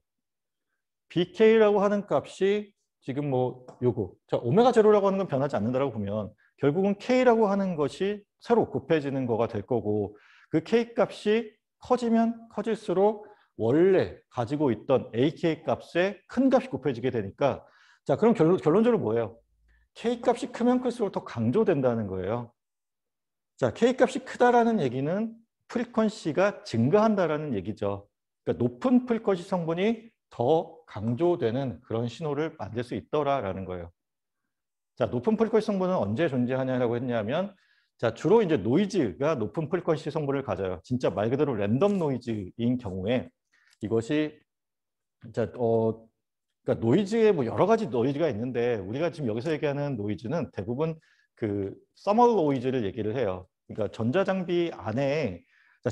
BK라고 하는 값이 지금 뭐 요거 자 오메가 제로라고 하는 건 변하지 않는다라고 보면 결국은 K라고 하는 것이 새로 곱해지는 거가 될 거고 그 K 값이 커지면 커질수록 원래 가지고 있던 AK 값에 큰 값이 곱해지게 되니까 자 그럼 결론, 결론적으로 뭐예요? K 값이 크면 클수록 더 강조된다는 거예요. 자, K값이 크다라는 얘기는 프리퀀시가 증가한다라는 얘기죠. 그러니까 높은 프리퀀시 성분이 더 강조되는 그런 신호를 만들 수 있더라라는 거예요. 자, 높은 프리퀀시 성분은 언제 존재하냐라고 했냐면 자, 주로 이제 노이즈가 높은 프리퀀시 성분을 가져요. 진짜 말 그대로 랜덤 노이즈인 경우에 이것이 자, 어, 그러니까 노이즈에 뭐 여러 가지 노이즈가 있는데 우리가 지금 여기서 얘기하는 노이즈는 대부분 그 서멀로이즈를 얘기를 해요. 그러니까 전자장비 안에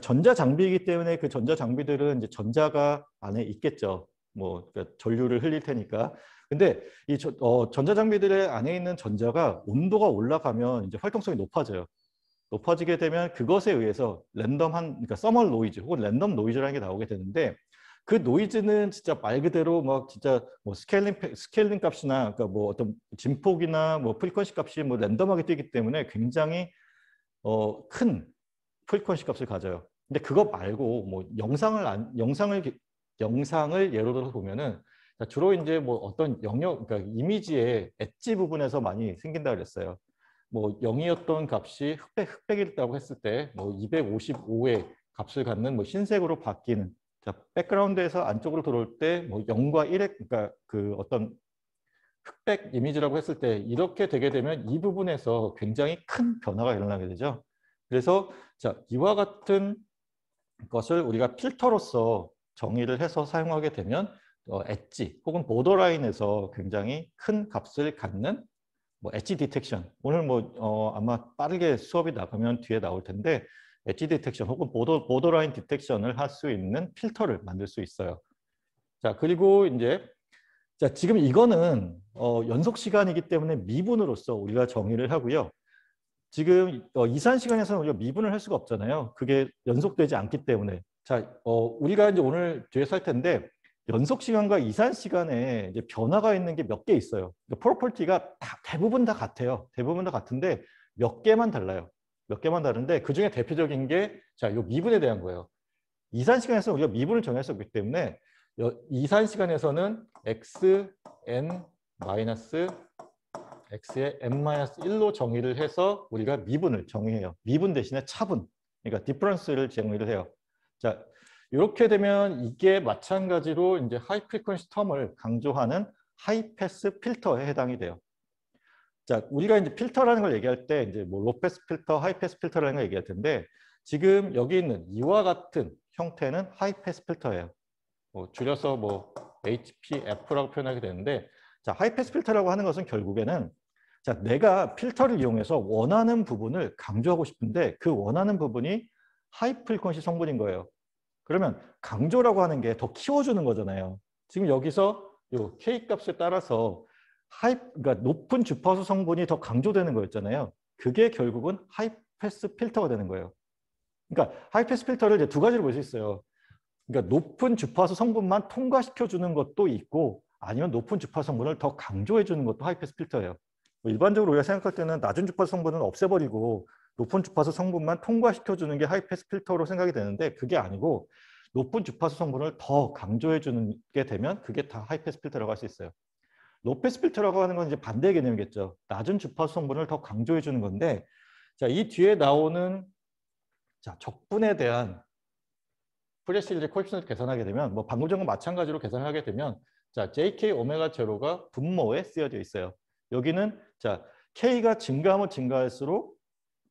전자장비이기 때문에 그 전자장비들은 이제 전자가 안에 있겠죠. 뭐 그러니까 전류를 흘릴 테니까. 근데 이 저, 어, 전자장비들의 안에 있는 전자가 온도가 올라가면 이제 활동성이 높아져요. 높아지게 되면 그것에 의해서 랜덤한 그러니까 서멀 노이즈 혹은 랜덤 노이즈라는 게 나오게 되는데 그 노이즈는 진짜 말 그대로 막 진짜 뭐 스케일링 스케일링 값이나 그러니까 뭐 어떤 진폭이나 뭐 프리퀀시 값이 뭐 랜덤하게 뛰기 때문에 굉장히 어, 큰 프리퀀시 값을 가져요. 근데 그거 말고 뭐 영상을 안, 영상을 영상을 예로 들어 보면은 주로 이제 뭐 어떤 영역 그러니까 이미지의 엣지 부분에서 많이 생긴다 그랬어요. 뭐 0이었던 값이 흑백 흑백이었다고 했을 때 뭐 255의 값을 갖는 뭐 흰색으로 바뀌는 자, 백그라운드에서 안쪽으로 들어올 때뭐 0과 1의 그러니까 그 어떤 흑백 이미지라고 했을 때 이렇게 되게 되면 이 부분에서 굉장히 큰 변화가 일어나게 되죠. 그래서 자, 이와 같은 것을 우리가 필터로서 정의를 해서 사용하게 되면 어, 엣지 혹은 보더라인에서 굉장히 큰 값을 갖는 뭐 엣지 디텍션 오늘 뭐 어, 아마 빠르게 수업이 나가면 뒤에 나올 텐데 엣지 디텍션 혹은 보더, 보더라인 디텍션을 할 수 있는 필터를 만들 수 있어요. 자 그리고 이제 자 지금 이거는 어, 연속 시간이기 때문에 미분으로서 우리가 정의를 하고요. 지금 어, 이산 시간에서는 우리가 미분을 할 수가 없잖아요. 그게 연속되지 않기 때문에 자 어, 우리가 이제 오늘 뒤에서 텐데 연속 시간과 이산 시간에 이제 변화가 있는 게 몇 개 있어요. 그러니까 프로퍼티가 다, 대부분 다 같아요. 대부분 다 같은데 몇 개만 달라요. 몇 개만 다른데 그중에 대표적인 게 자, 요 미분에 대한 거예요. 이산 시간에서 우리가 미분을 정했었기 때문에 이산 시간에서는 x, n, 마이너스 x의 n-1로 정의를 해서 우리가 미분을 정의해요. 미분 대신에 차분, 그러니까 디퍼런스를 정의를 해요. 자, 이렇게 되면 이게 마찬가지로 이제 하이 프리퀀시 텀을 강조하는 하이패스 필터에 해당이 돼요. 자, 우리가 이제 필터라는 걸 얘기할 때 이제 뭐 로패스 필터, 하이패스 필터라는 걸 얘기할 텐데 지금 여기 있는 이와 같은 형태는 하이패스 필터예요. 뭐 줄여서 뭐 HPF라고 표현하게 되는데 자, 하이패스 필터라고 하는 것은 결국에는 자, 내가 필터를 이용해서 원하는 부분을 강조하고 싶은데 그 원하는 부분이 하이 프리퀀시 성분인 거예요. 그러면 강조라고 하는 게 더 키워주는 거잖아요. 지금 여기서 요 K 값에 따라서 하이, 그러니까 높은 주파수 성분이 더 강조되는 거였잖아요. 그게 결국은 하이패스 필터가 되는 거예요. 그러니까 하이패스 필터를 이제 두 가지로 볼 수 있어요. 그러니까 높은 주파수 성분만 통과시켜 주는 것도 있고 아니면 높은 주파수 성분을 더 강조해 주는 것도 하이패스 필터예요. 뭐 일반적으로 우리가 생각할 때는 낮은 주파수 성분은 없애버리고 높은 주파수 성분만 통과시켜 주는 게 하이패스 필터로 생각이 되는데 그게 아니고 높은 주파수 성분을 더 강조해 주는 게 되면 그게 다 하이패스 필터라고 할 수 있어요. 로페스 필터라고 하는 건 이제 반대 개념이겠죠. 낮은 주파수 성분을 더 강조해 주는 건데 자, 이 뒤에 나오는 자, 적분에 대한 프레시리즈 코에션을 계산하게 되면 뭐 방금 전과 마찬가지로 계산하게 되면 자, JK 오메가 제로가 분모에 쓰여져 있어요. 여기는 자, K가 증가하면 증가할수록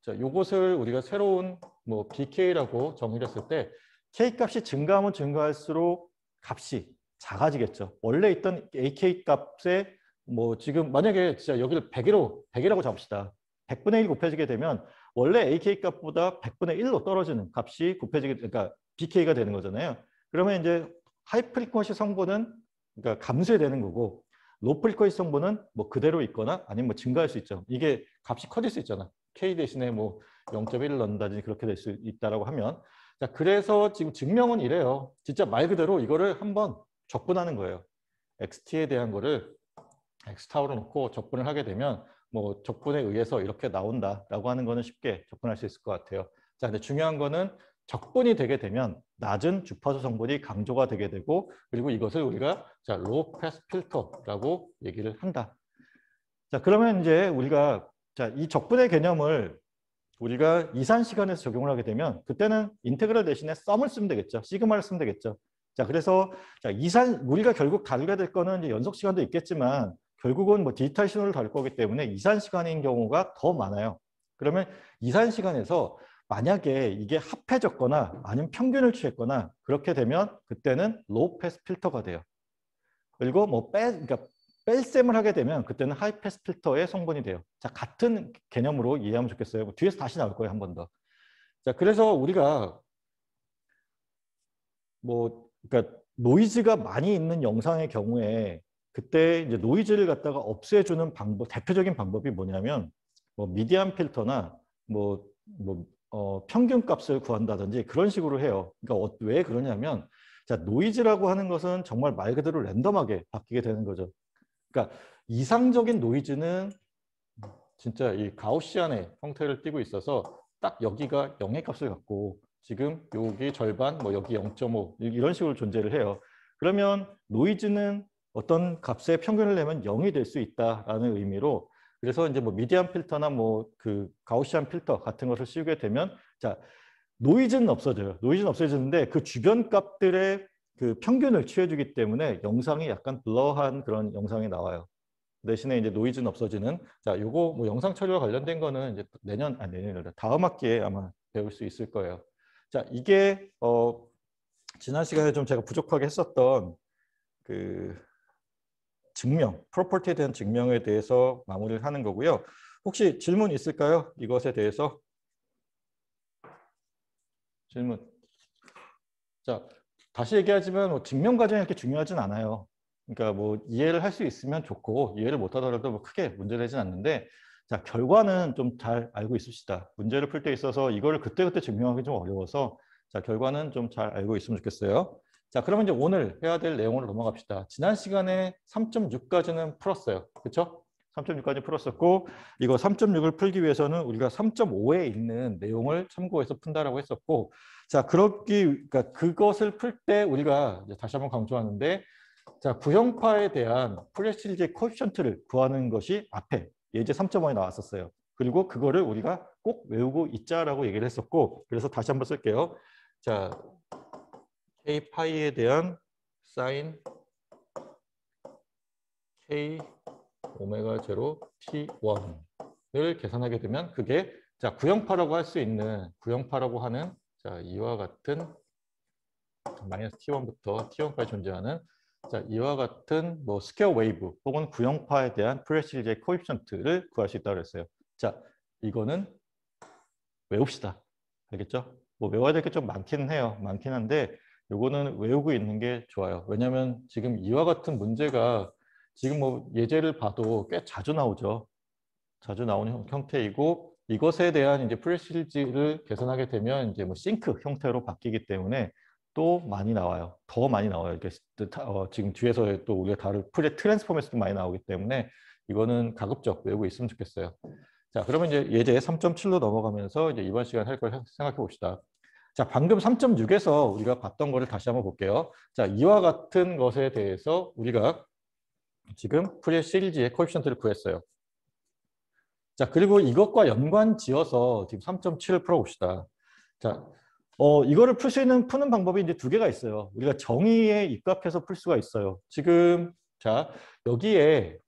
자, 요것을 우리가 새로운 뭐 BK라고 정의를 했을 때 K값이 증가하면 증가할수록 값이 작아지겠죠. 원래 있던 AK 값에 뭐 지금 만약에 진짜 여기를 100으로 100이라고 잡읍시다. 100분의 1 곱해지게 되면 원래 AK 값보다 100분의 1로 떨어지는 값이 곱해지게 그러니까 BK가 되는 거잖아요. 그러면 이제 하이 프리퀀시 성분은 그러니까 감소되는 거고 로 프리퀀시 성분은 뭐 그대로 있거나 아니면 뭐 증가할 수 있죠. 이게 값이 커질 수 있잖아. K 대신에 뭐 0.1을 넣는다든지 그렇게 될 수 있다라고 하면 자, 그래서 지금 증명은 이래요. 진짜 말 그대로 이거를 한번 적분하는 거예요. XT에 대한 거를 X타워로 놓고 적분을 하게 되면 뭐 적분에 의해서 이렇게 나온다라고 하는 거는 쉽게 접근할 수 있을 것 같아요. 자, 근데 중요한 거는 적분이 되게 되면 낮은 주파수 성분이 강조가 되게 되고 그리고 이것을 우리가 자, 로우 패스 필터라고 얘기를 한다. 자, 그러면 이제 우리가 자, 이 적분의 개념을 우리가 이산 시간에서 적용을 하게 되면 그때는 인테그럴 대신에 썸을 쓰면 되겠죠. 시그마를 쓰면 되겠죠. 자, 그래서 자, 이산 우리가 결국 다루게 될 거는 이제 연속 시간도 있겠지만 결국은 뭐 디지털 신호를 다룰 거기 때문에 이산 시간인 경우가 더 많아요. 그러면 이산 시간에서 만약에 이게 합해졌거나 아니면 평균을 취했거나 그렇게 되면 그때는 로우 패스 필터가 돼요. 그리고 뭐 빼, 그러니까 뺄셈을 하게 되면 그때는 하이 패스 필터의 성분이 돼요. 자, 같은 개념으로 이해하면 좋겠어요. 뭐 뒤에서 다시 나올 거예요, 한 번 더. 자, 그래서 우리가 뭐 그러니까 노이즈가 많이 있는 영상의 경우에 그때 이제 노이즈를 갖다가 없애주는 방법, 대표적인 방법이 뭐냐면 뭐 미디안 필터나 뭐, 뭐 어, 평균 값을 구한다든지 그런 식으로 해요. 그러니까 어, 왜 그러냐면 자 노이즈라고 하는 것은 정말 말 그대로 랜덤하게 바뀌게 되는 거죠. 그러니까 이상적인 노이즈는 진짜 이 가우시안의 형태를 띠고 있어서 딱 여기가 영의 값을 갖고 지금 여기 절반, 뭐 여기 0.5 이런 식으로 존재를 해요. 그러면 노이즈는 어떤 값의 평균을 내면 0이 될 수 있다라는 의미로 그래서 이제 뭐 미디안 필터나 뭐 그 가우시안 필터 같은 것을 씌우게 되면 자 노이즈는 없어져요. 노이즈는 없어지는데 그 주변 값들의 그 평균을 취해주기 때문에 영상이 약간 블러한 그런 영상이 나와요. 대신에 이제 노이즈는 없어지는 자 요거 뭐 영상 처리와 관련된 거는 이제 내년 아 내년이 다음 학기에 아마 배울 수 있을 거예요. 자, 이게 어, 지난 시간에 좀 제가 부족하게 했었던 그 증명, 프로퍼티에 대한 증명에 대해서 마무리를 하는 거고요. 혹시 질문 있을까요? 이것에 대해서 질문. 자, 다시 얘기하지만 뭐 증명 과정이 그렇게 중요하진 않아요. 그러니까 뭐 이해를 할 수 있으면 좋고 이해를 못 하더라도 뭐 크게 문제되진 않는데 자, 결과는 좀 잘 알고 있읍시다. 문제를 풀 때 있어서 이걸 그때그때 증명하기 좀 어려워서 자, 결과는 좀 잘 알고 있으면 좋겠어요. 자, 그러면 이제 오늘 해야 될 내용으로 넘어갑시다. 지난 시간에 3.6까지는 풀었어요. 그렇죠? 3.6까지 풀었었고 이거 3.6을 풀기 위해서는 우리가 3.5에 있는 내용을 참고해서 푼다라고 했었고 자, 그렇기 그러니까 그것을 풀 때 우리가 이제 다시 한번 강조하는데 자, 구형파에 대한 프레시리지 코피션트를 구하는 것이 앞에 예제 3.5에 나왔었어요. 그리고 그거를 우리가 꼭 외우고 있자라고 얘기를 했었고 그래서 다시 한번 쓸게요. 자, K파이에 대한 사인 K 오메가 제로 T1을 계산하게 되면 그게 자 구형파라고 할 수 있는 구형파라고 하는 자 이와 같은 마이너스 T1부터 T1까지 존재하는 자, 이와 같은 뭐 스퀘어 웨이브 혹은 구형파에 대한 프레시리즈의 코입션트를 구할 수 있다고 그랬어요. 자, 이거는 외웁시다. 알겠죠? 뭐 외워야 될 게 좀많긴 해요. 많긴 한데 이거는 외우고 있는 게 좋아요. 왜냐하면 지금 이와 같은 문제가 지금 뭐 예제를 봐도 꽤 자주 나오죠. 자주 나오는 형태이고 이것에 대한 이제 프레시리즈를 개선하게 되면 이제 뭐 싱크 형태로 바뀌기 때문에 또 많이 나와요. 더 많이 나와요. 이게 어, 지금 뒤에서 또 우리가 다룰 프레 트랜스폼에서도 많이 나오기 때문에 이거는 가급적 외우고 있으면 좋겠어요. 자, 그러면 이제 예제 3.7로 넘어가면서 이제 이번 시간 할 걸 생각해 봅시다. 자, 방금 3.6에서 우리가 봤던 거를 다시 한번 볼게요. 자, 이와 같은 것에 대해서 우리가 지금 프의 시리즈의 코에피션트를 구했어요. 자, 그리고 이것과 연관 지어서 지금 3.7을 풀어봅시다. 자, 어, 이거를 풀 수 있는, 푸는 방법이 이제 두 개가 있어요. 우리가 정의에 입각해서 풀 수가 있어요. 지금, 자, 여기에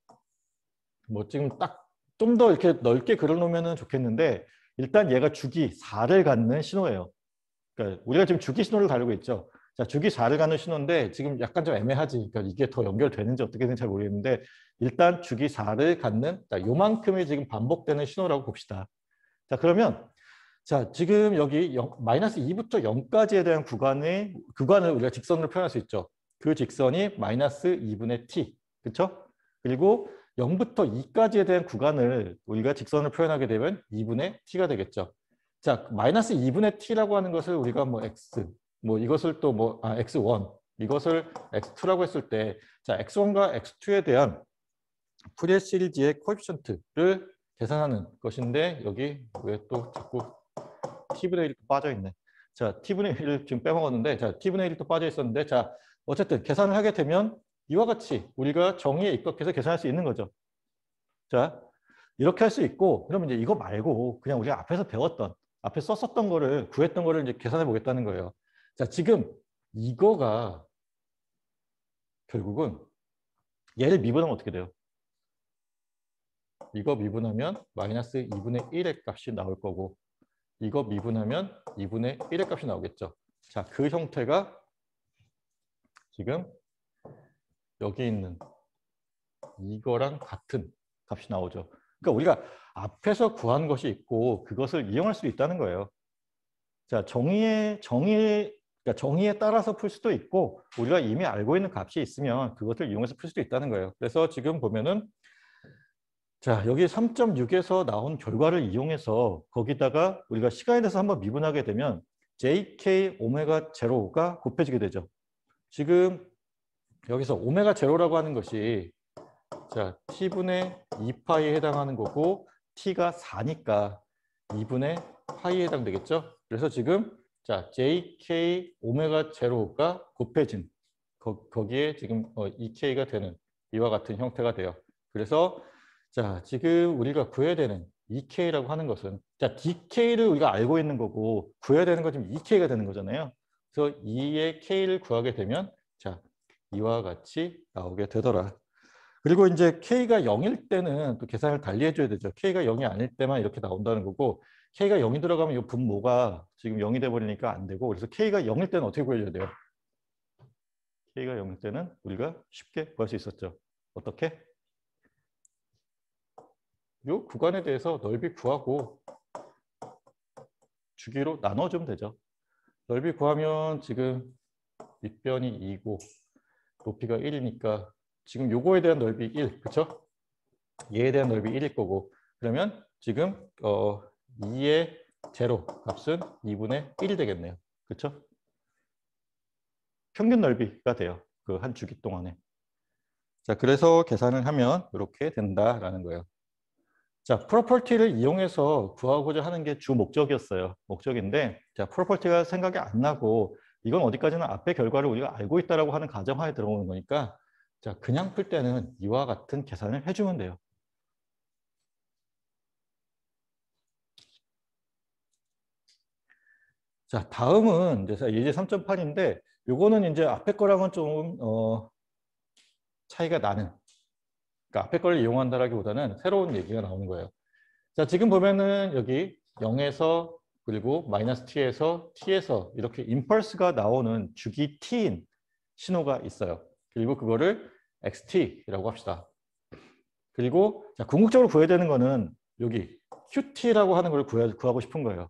뭐 지금 딱 좀 더 이렇게 넓게 그려놓으면 좋겠는데 일단 얘가 주기 4를 갖는 신호예요. 그러니까 우리가 지금 주기 신호를 가지고 있죠. 자, 주기 4를 갖는 신호인데 지금 약간 좀 애매하지. 그러니까 이게 더 연결되는지 어떻게 되는지 잘 모르겠는데 일단 주기 4를 갖는 자, 요만큼이 지금 반복되는 신호라고 봅시다. 자, 그러면 자, 지금 여기 0, 마이너스 2부터 0까지에 대한 구간의 구간을 우리가 직선으로 표현할 수 있죠. 그 직선이 마이너스 2분의 t, 그렇죠? 그리고 0부터 2까지에 대한 구간을 우리가 직선으로 표현하게 되면 2분의 t가 되겠죠. 자, 마이너스 2분의 t라고 하는 것을 우리가 뭐 x, 뭐 이것을 또 뭐 아, x1, 이것을 x2라고 했을 때, 자, x1과 x2에 대한 프리에 시리즈의 코에피션트를 계산하는 것인데 여기 왜 또 자꾸 t분의 1도 빠져있네. 자, t분의 1을 지금 빼먹었는데, 자, t분의 1도 빠져있었는데, 자, 어쨌든 계산을 하게 되면 이와 같이 우리가 정의에 입각해서 계산할 수 있는 거죠. 자, 이렇게 할 수 있고, 그러면 이제 이거 말고 그냥 우리가 앞에서 배웠던, 앞에 썼었던 거를, 구했던 거를 이제 계산해 보겠다는 거예요. 자, 지금 이거가 결국은 얘를 미분하면 어떻게 돼요? 이거 미분하면 마이너스 2분의 1의 값이 나올 거고 이거 미분하면 2분의 1의 값이 나오겠죠. 자, 그 형태가 지금 여기 있는 이거랑 같은 값이 나오죠. 그러니까 우리가 앞에서 구한 것이 있고 그것을 이용할 수 있다는 거예요. 자, 정의의 정의 그러니까 정의에 따라서 풀 수도 있고 우리가 이미 알고 있는 값이 있으면 그것을 이용해서 풀 수도 있다는 거예요. 그래서 지금 보면은 자, 여기 3.6에서 나온 결과를 이용해서 거기다가 우리가 시간에 대해서 한번 미분하게 되면 JK 오메가 제로가 곱해지게 되죠. 지금 여기서 오메가 제로라고 하는 것이 자, t분의 2파이에 해당하는 거고 t가 4니까 2분의 파이에 해당되겠죠. 그래서 지금 자, JK 오메가 제로가 곱해진 거, 기에 지금 2K가 어, 되는 이와 같은 형태가 돼요. 그래서 자, 지금 우리가 구해야 되는 EK라고 하는 것은 자, DK를 우리가 알고 있는 거고 구해야 되는 것은 EK가 되는 거잖아요. 그래서 2의 K를 구하게 되면 자, 이와 같이 나오게 되더라. 그리고 이제 K가 0일 때는 또 계산을 달리 해줘야 되죠. K가 0이 아닐 때만 이렇게 나온다는 거고 K가 0이 들어가면 이 분모가 지금 0이 돼버리니까 안 되고 그래서 K가 0일 때는 어떻게 구해줘야 돼요? K가 0일 때는 우리가 쉽게 구할 수 있었죠. 어떻게? 이 구간에 대해서 넓이 구하고 주기로 나눠주면 되죠. 넓이 구하면 지금 밑변이 2고 높이가 1이니까 지금 요거에 대한 넓이 1, 그쵸 얘에 대한 넓이 1일 거고 그러면 지금 어 2의 제로 값은 2분의 1이 되겠네요. 그쵸 평균 넓이가 돼요. 그 한 주기 동안에. 자, 그래서 계산을 하면 이렇게 된다라는 거예요. 자, 프로퍼티를 이용해서 구하고자 하는 게 주 목적이었어요. 목적인데, 자, 프로퍼티가 생각이 안 나고, 이건 어디까지나 앞의 결과를 우리가 알고 있다라고 하는 가정하에 들어오는 거니까, 자, 그냥 풀 때는 이와 같은 계산을 해주면 돼요. 자, 다음은 이제 예제 3.8인데, 요거는 이제 앞에 거랑은 좀, 어, 차이가 나는 그러니까 앞에 걸 이용한다라기보다는 새로운 얘기가 나오는 거예요. 자, 지금 보면은 여기 0에서 그리고 마이너스 t에서 t에서 이렇게 임펄스가 나오는 주기 t인 신호가 있어요. 그리고 그거를 xt라고 합시다. 그리고 자, 궁극적으로 구해야 되는 거는 여기 qt라고 하는 걸 구해, 구하고 싶은 거예요.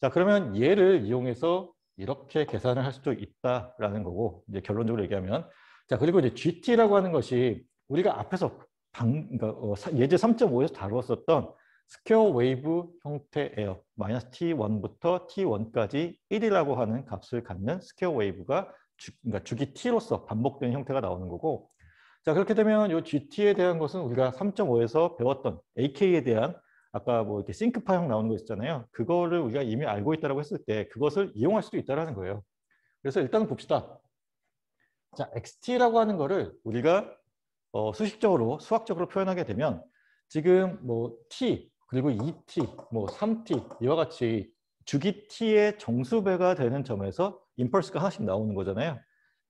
자 그러면 얘를 이용해서 이렇게 계산을 할 수도 있다라는 거고 이제 결론적으로 얘기하면 자 그리고 이제 gt라고 하는 것이 우리가 앞에서 방, 그러니까 어, 예제 3.5에서 다루었었던 스퀘어 웨이브 형태예요. 마이너스 t1부터 t1까지 1이라고 하는 값을 갖는 스퀘어 웨이브가 주, 그러니까 주기 t로서 반복되는 형태가 나오는 거고 자 그렇게 되면 이 gt에 대한 것은 우리가 3.5에서 배웠던 ak에 대한 아까 뭐 이렇게 싱크파형 나오는 거있잖아요 그거를 우리가 이미 알고 있다고 했을 때 그것을 이용할 수도 있다는 거예요. 그래서 일단 은 봅시다. 자, XT라고 하는 거를 우리가 어, 수식적으로 수학적으로 표현하게 되면 지금 뭐 t 그리고 2t, 뭐 3t 이와 같이 주기 t의 정수배가 되는 점에서 임펄스가 하나씩 나오는 거잖아요.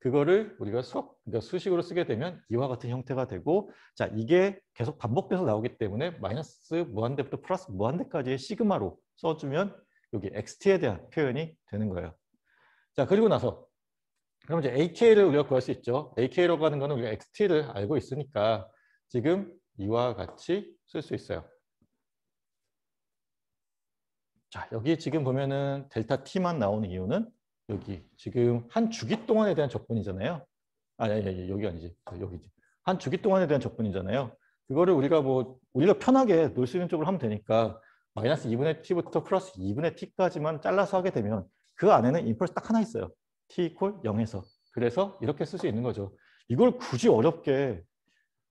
그거를 우리가 수학, 그러니까 수식으로 쓰게 되면 이와 같은 형태가 되고 자 이게 계속 반복돼서 나오기 때문에 마이너스 무한대부터 플러스 무한대까지의 시그마로 써주면 여기 xt에 대한 표현이 되는 거예요. 자 그리고 나서 그럼 이제 AK를 우리가 구할 수 있죠. AK로 가는 거는 우리가 XT를 알고 있으니까 지금 이와 같이 쓸 수 있어요. 자, 여기 지금 보면은 델타 T만 나오는 이유는 여기 지금 한 주기 동안에 대한 적분이잖아요. 아니, 아니, 아니 여기 아니지. 여기지. 한 주기 동안에 대한 적분이잖아요. 그거를 우리가 뭐 우리가 편하게 놀 수 있는 쪽으로 하면 되니까 마이너스 2분의 t부터 플러스 2분의 t까지만 잘라서 하게 되면 그 안에는 인펄스 딱 하나 있어요. t 이퀄 0에서. 그래서 이렇게 쓸 수 있는 거죠. 이걸 굳이 어렵게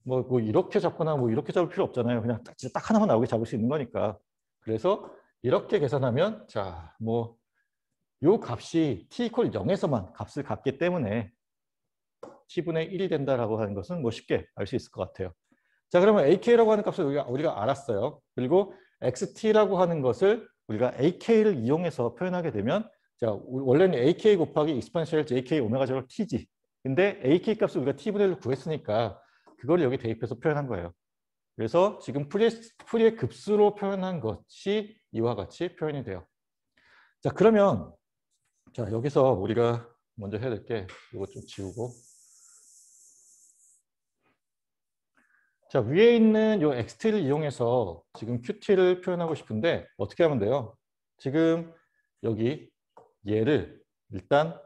뭐, 뭐 이렇게 잡거나 뭐 이렇게 잡을 필요 없잖아요. 그냥 딱, 진짜 딱 하나만 나오게 잡을 수 있는 거니까. 그래서 이렇게 계산하면 자, 뭐 요 값이 t 이퀄 0에서만 값을 갖기 때문에 t분의 1이 된다라고 하는 것은 뭐 쉽게 알 수 있을 것 같아요. 자, 그러면 ak라고 하는 값을 우리가, 우리가 알았어요. 그리고 xt라고 하는 것을 우리가 ak를 이용해서 표현하게 되면 자, 원래는 AK 곱하기 익스펀셜 JK 오메가 제로 T지. 근데 AK 값을 우리가 T분의 로 구했으니까 그걸 여기 대입해서 표현한 거예요. 그래서 지금 프리, 프리의 급수로 표현한 것이 이와 같이 표현이 돼요. 자, 그러면 자 여기서 우리가 먼저 해야 될 게 이거 좀 지우고 자 위에 있는 요 XT를 이용해서 지금 QT를 표현하고 싶은데 어떻게 하면 돼요? 지금 여기 얘를 일단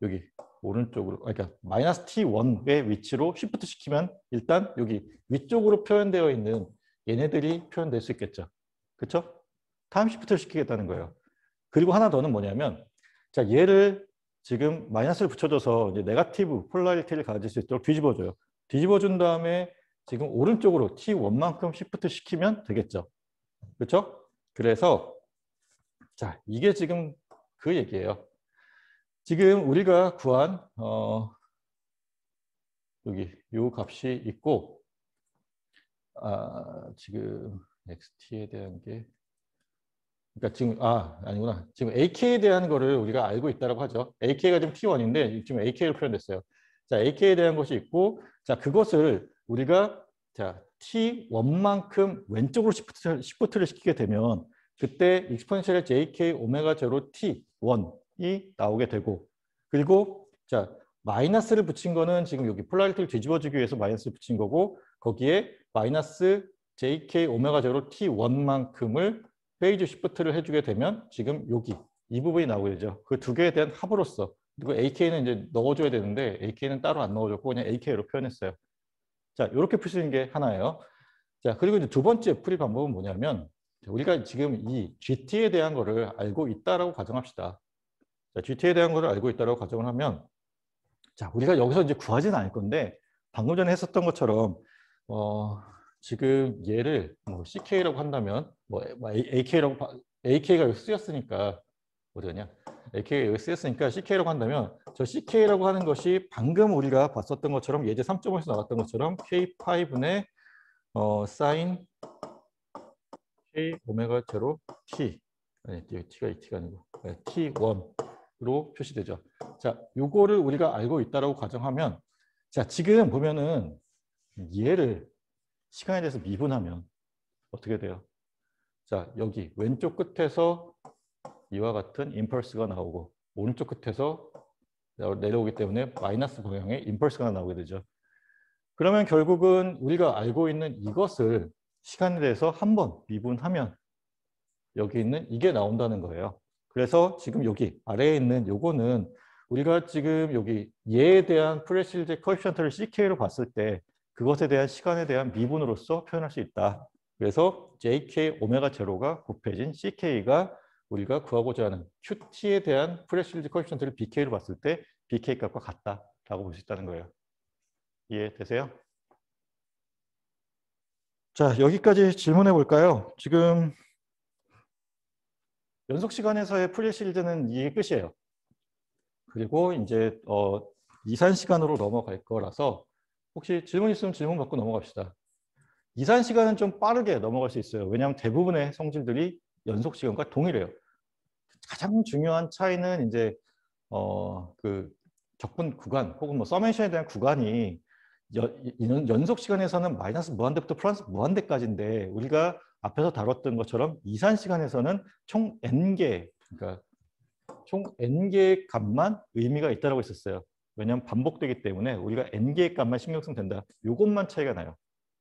여기 오른쪽으로 아, 그러니까 마이너스 T1의 위치로 쉬프트 시키면 일단 여기 위쪽으로 표현되어 있는 얘네들이 표현될 수 있겠죠. 그렇죠? 타임 시프트를 시키겠다는 거예요. 그리고 하나 더는 뭐냐면 자 얘를 지금 마이너스를 붙여줘서 이제 네가티브 폴라리티를 가질 수 있도록 뒤집어줘요. 뒤집어준 다음에 지금 오른쪽으로 T1만큼 시프트 시키면 되겠죠. 그렇죠? 그래서 자 이게 지금 그 얘기예요. 지금 우리가 구한 어, 여기 요 값이 있고 아, 지금 XT에 대한 게 그러니까 지금 아 아니구나 지금 AK에 대한 거를 우리가 알고 있다라고 하죠. AK가 지금 T1인데 지금 AK로 표현됐어요. 자 AK에 대한 것이 있고 자 그것을 우리가 자 T1만큼 왼쪽으로 시프트, 시프트를 시키게 되면 그때 익스포넨셜의 jk 오메가 제로 t 1이 나오게 되고 그리고 자 마이너스를 붙인 거는 지금 여기 폴라리티를 뒤집어주기 위해서 마이너스를 붙인 거고 거기에 마이너스 jk 오메가 제로 t 1만큼을 페이즈 시프트를 해주게 되면 지금 여기 이 부분이 나오게 되죠. 그 두 개에 대한 합으로써 그리고 AK는 이제 넣어줘야 되는데 AK는 따로 안 넣어줬고 그냥 AK로 표현했어요. 자, 이렇게 푸시는 게 하나예요. 자, 그리고 이제 두 번째 풀이 방법은 뭐냐면 우리가 지금 이 GT에 대한 거를 알고 있다라고 가정합시다. 자, GT에 대한 거를 알고 있다라고 가정을 하면 자, 우리가 여기서 이제 구하지는 않을 건데 방금 전에 했었던 것처럼 어, 지금 얘를 뭐 CK라고 한다면 뭐, 뭐 AK라고 AK가 여기 쓰였으니까 어디냐 AK가 여기 쓰였으니까 CK라고 한다면 저 CK라고 하는 것이 방금 우리가 봤었던 것처럼 예제 3.5에서 나왔던 것처럼 K5의 어, 사인 k 오메가 제로 t 아니 t가 이 t가 아니고 t1으로 표시되죠. 자, 요거를 우리가 알고 있다라고 가정하면 자, 지금 보면은 얘를 시간에 대해서 미분하면 어떻게 돼요? 자, 여기 왼쪽 끝에서 이와 같은 임펄스가 나오고 오른쪽 끝에서 내려오기 때문에 마이너스 방향의 임펄스가 나오게 되죠. 그러면 결국은 우리가 알고 있는 이것을 시간에 대해서 한 번 미분하면 여기 있는 이게 나온다는 거예요. 그래서 지금 여기 아래에 있는 요거는 우리가 지금 여기 얘에 대한 프레실제 커피션트를 CK로 봤을 때 그것에 대한 시간에 대한 미분으로서 표현할 수 있다. 그래서 JK 오메가 제로가 곱해진 CK가 우리가 구하고자 하는 QT에 대한 프레실제 커피션트를 BK로 봤을 때 BK 값과 같다라고 볼 수 있다는 거예요. 이해되세요? 자, 여기까지 질문해 볼까요? 지금 연속 시간에서의 풀릴 시리즈는 이게 끝이에요. 그리고 이제 어, 이산 시간으로 넘어갈 거라서 혹시 질문 있으면 질문 받고 넘어갑시다. 이산 시간은 좀 빠르게 넘어갈 수 있어요. 왜냐하면 대부분의 성질들이 연속 시간과 동일해요. 가장 중요한 차이는 이제 어, 그 적분 구간 혹은 뭐서멘션에 대한 구간이 연, 속 시간에서는 마이너스 무한대부터 플러스 무한대까지인데 우리가 앞에서 다뤘던 것처럼 이산 시간에서는 총 n개 그러니까 총 n개의 값만 의미가 있다고 라 했었어요. 왜냐하면 반복되기 때문에 우리가 n개의 값만 신경 쓰면 된다. 이것만 차이가 나요.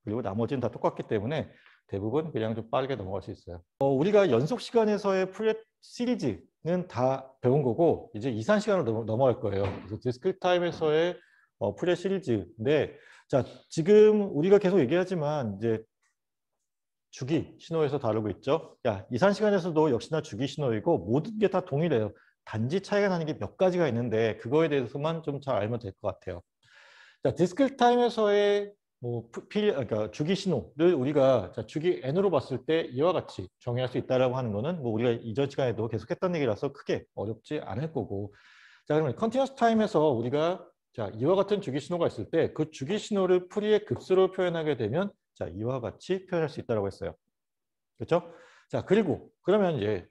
그리고 나머지는 다 똑같기 때문에 대부분 그냥 좀 빠르게 넘어갈 수 있어요. 어, 우리가 연속 시간에서의 프렛 시리즈는 다 배운 거고 이제 이산 시간으로 넘어갈 거예요. 그래서 디스크 타임에서의 어, 프레 시리즈인데 네. 자 지금 우리가 계속 얘기하지만 이제 주기 신호에서 다루고 있죠. 야 이산 시간에서도 역시나 주기 신호이고 모든 게 다 동일해요. 단지 차이가 나는 게 몇 가지가 있는데 그거에 대해서만 좀 잘 알면 될 것 같아요. 자디스크 타임에서의 뭐 필, 아, 그러니까 주기 신호를 우리가 자, 주기 n으로 봤을 때 이와 같이 정의할 수 있다라고 하는 거는 뭐 우리가 이전 시간에도 계속했던 얘기라서 크게 어렵지 않을 거고 자 그러면 컨티뉴스 타임에서 우리가 자, 이와 같은 주기 신호가 있을 때 그 주기 신호를 풀이의 급수로 표현하게 되면 자, 이와 같이 표현할 수 있다고 했어요. 그렇죠? 자, 그리고 그러면 이제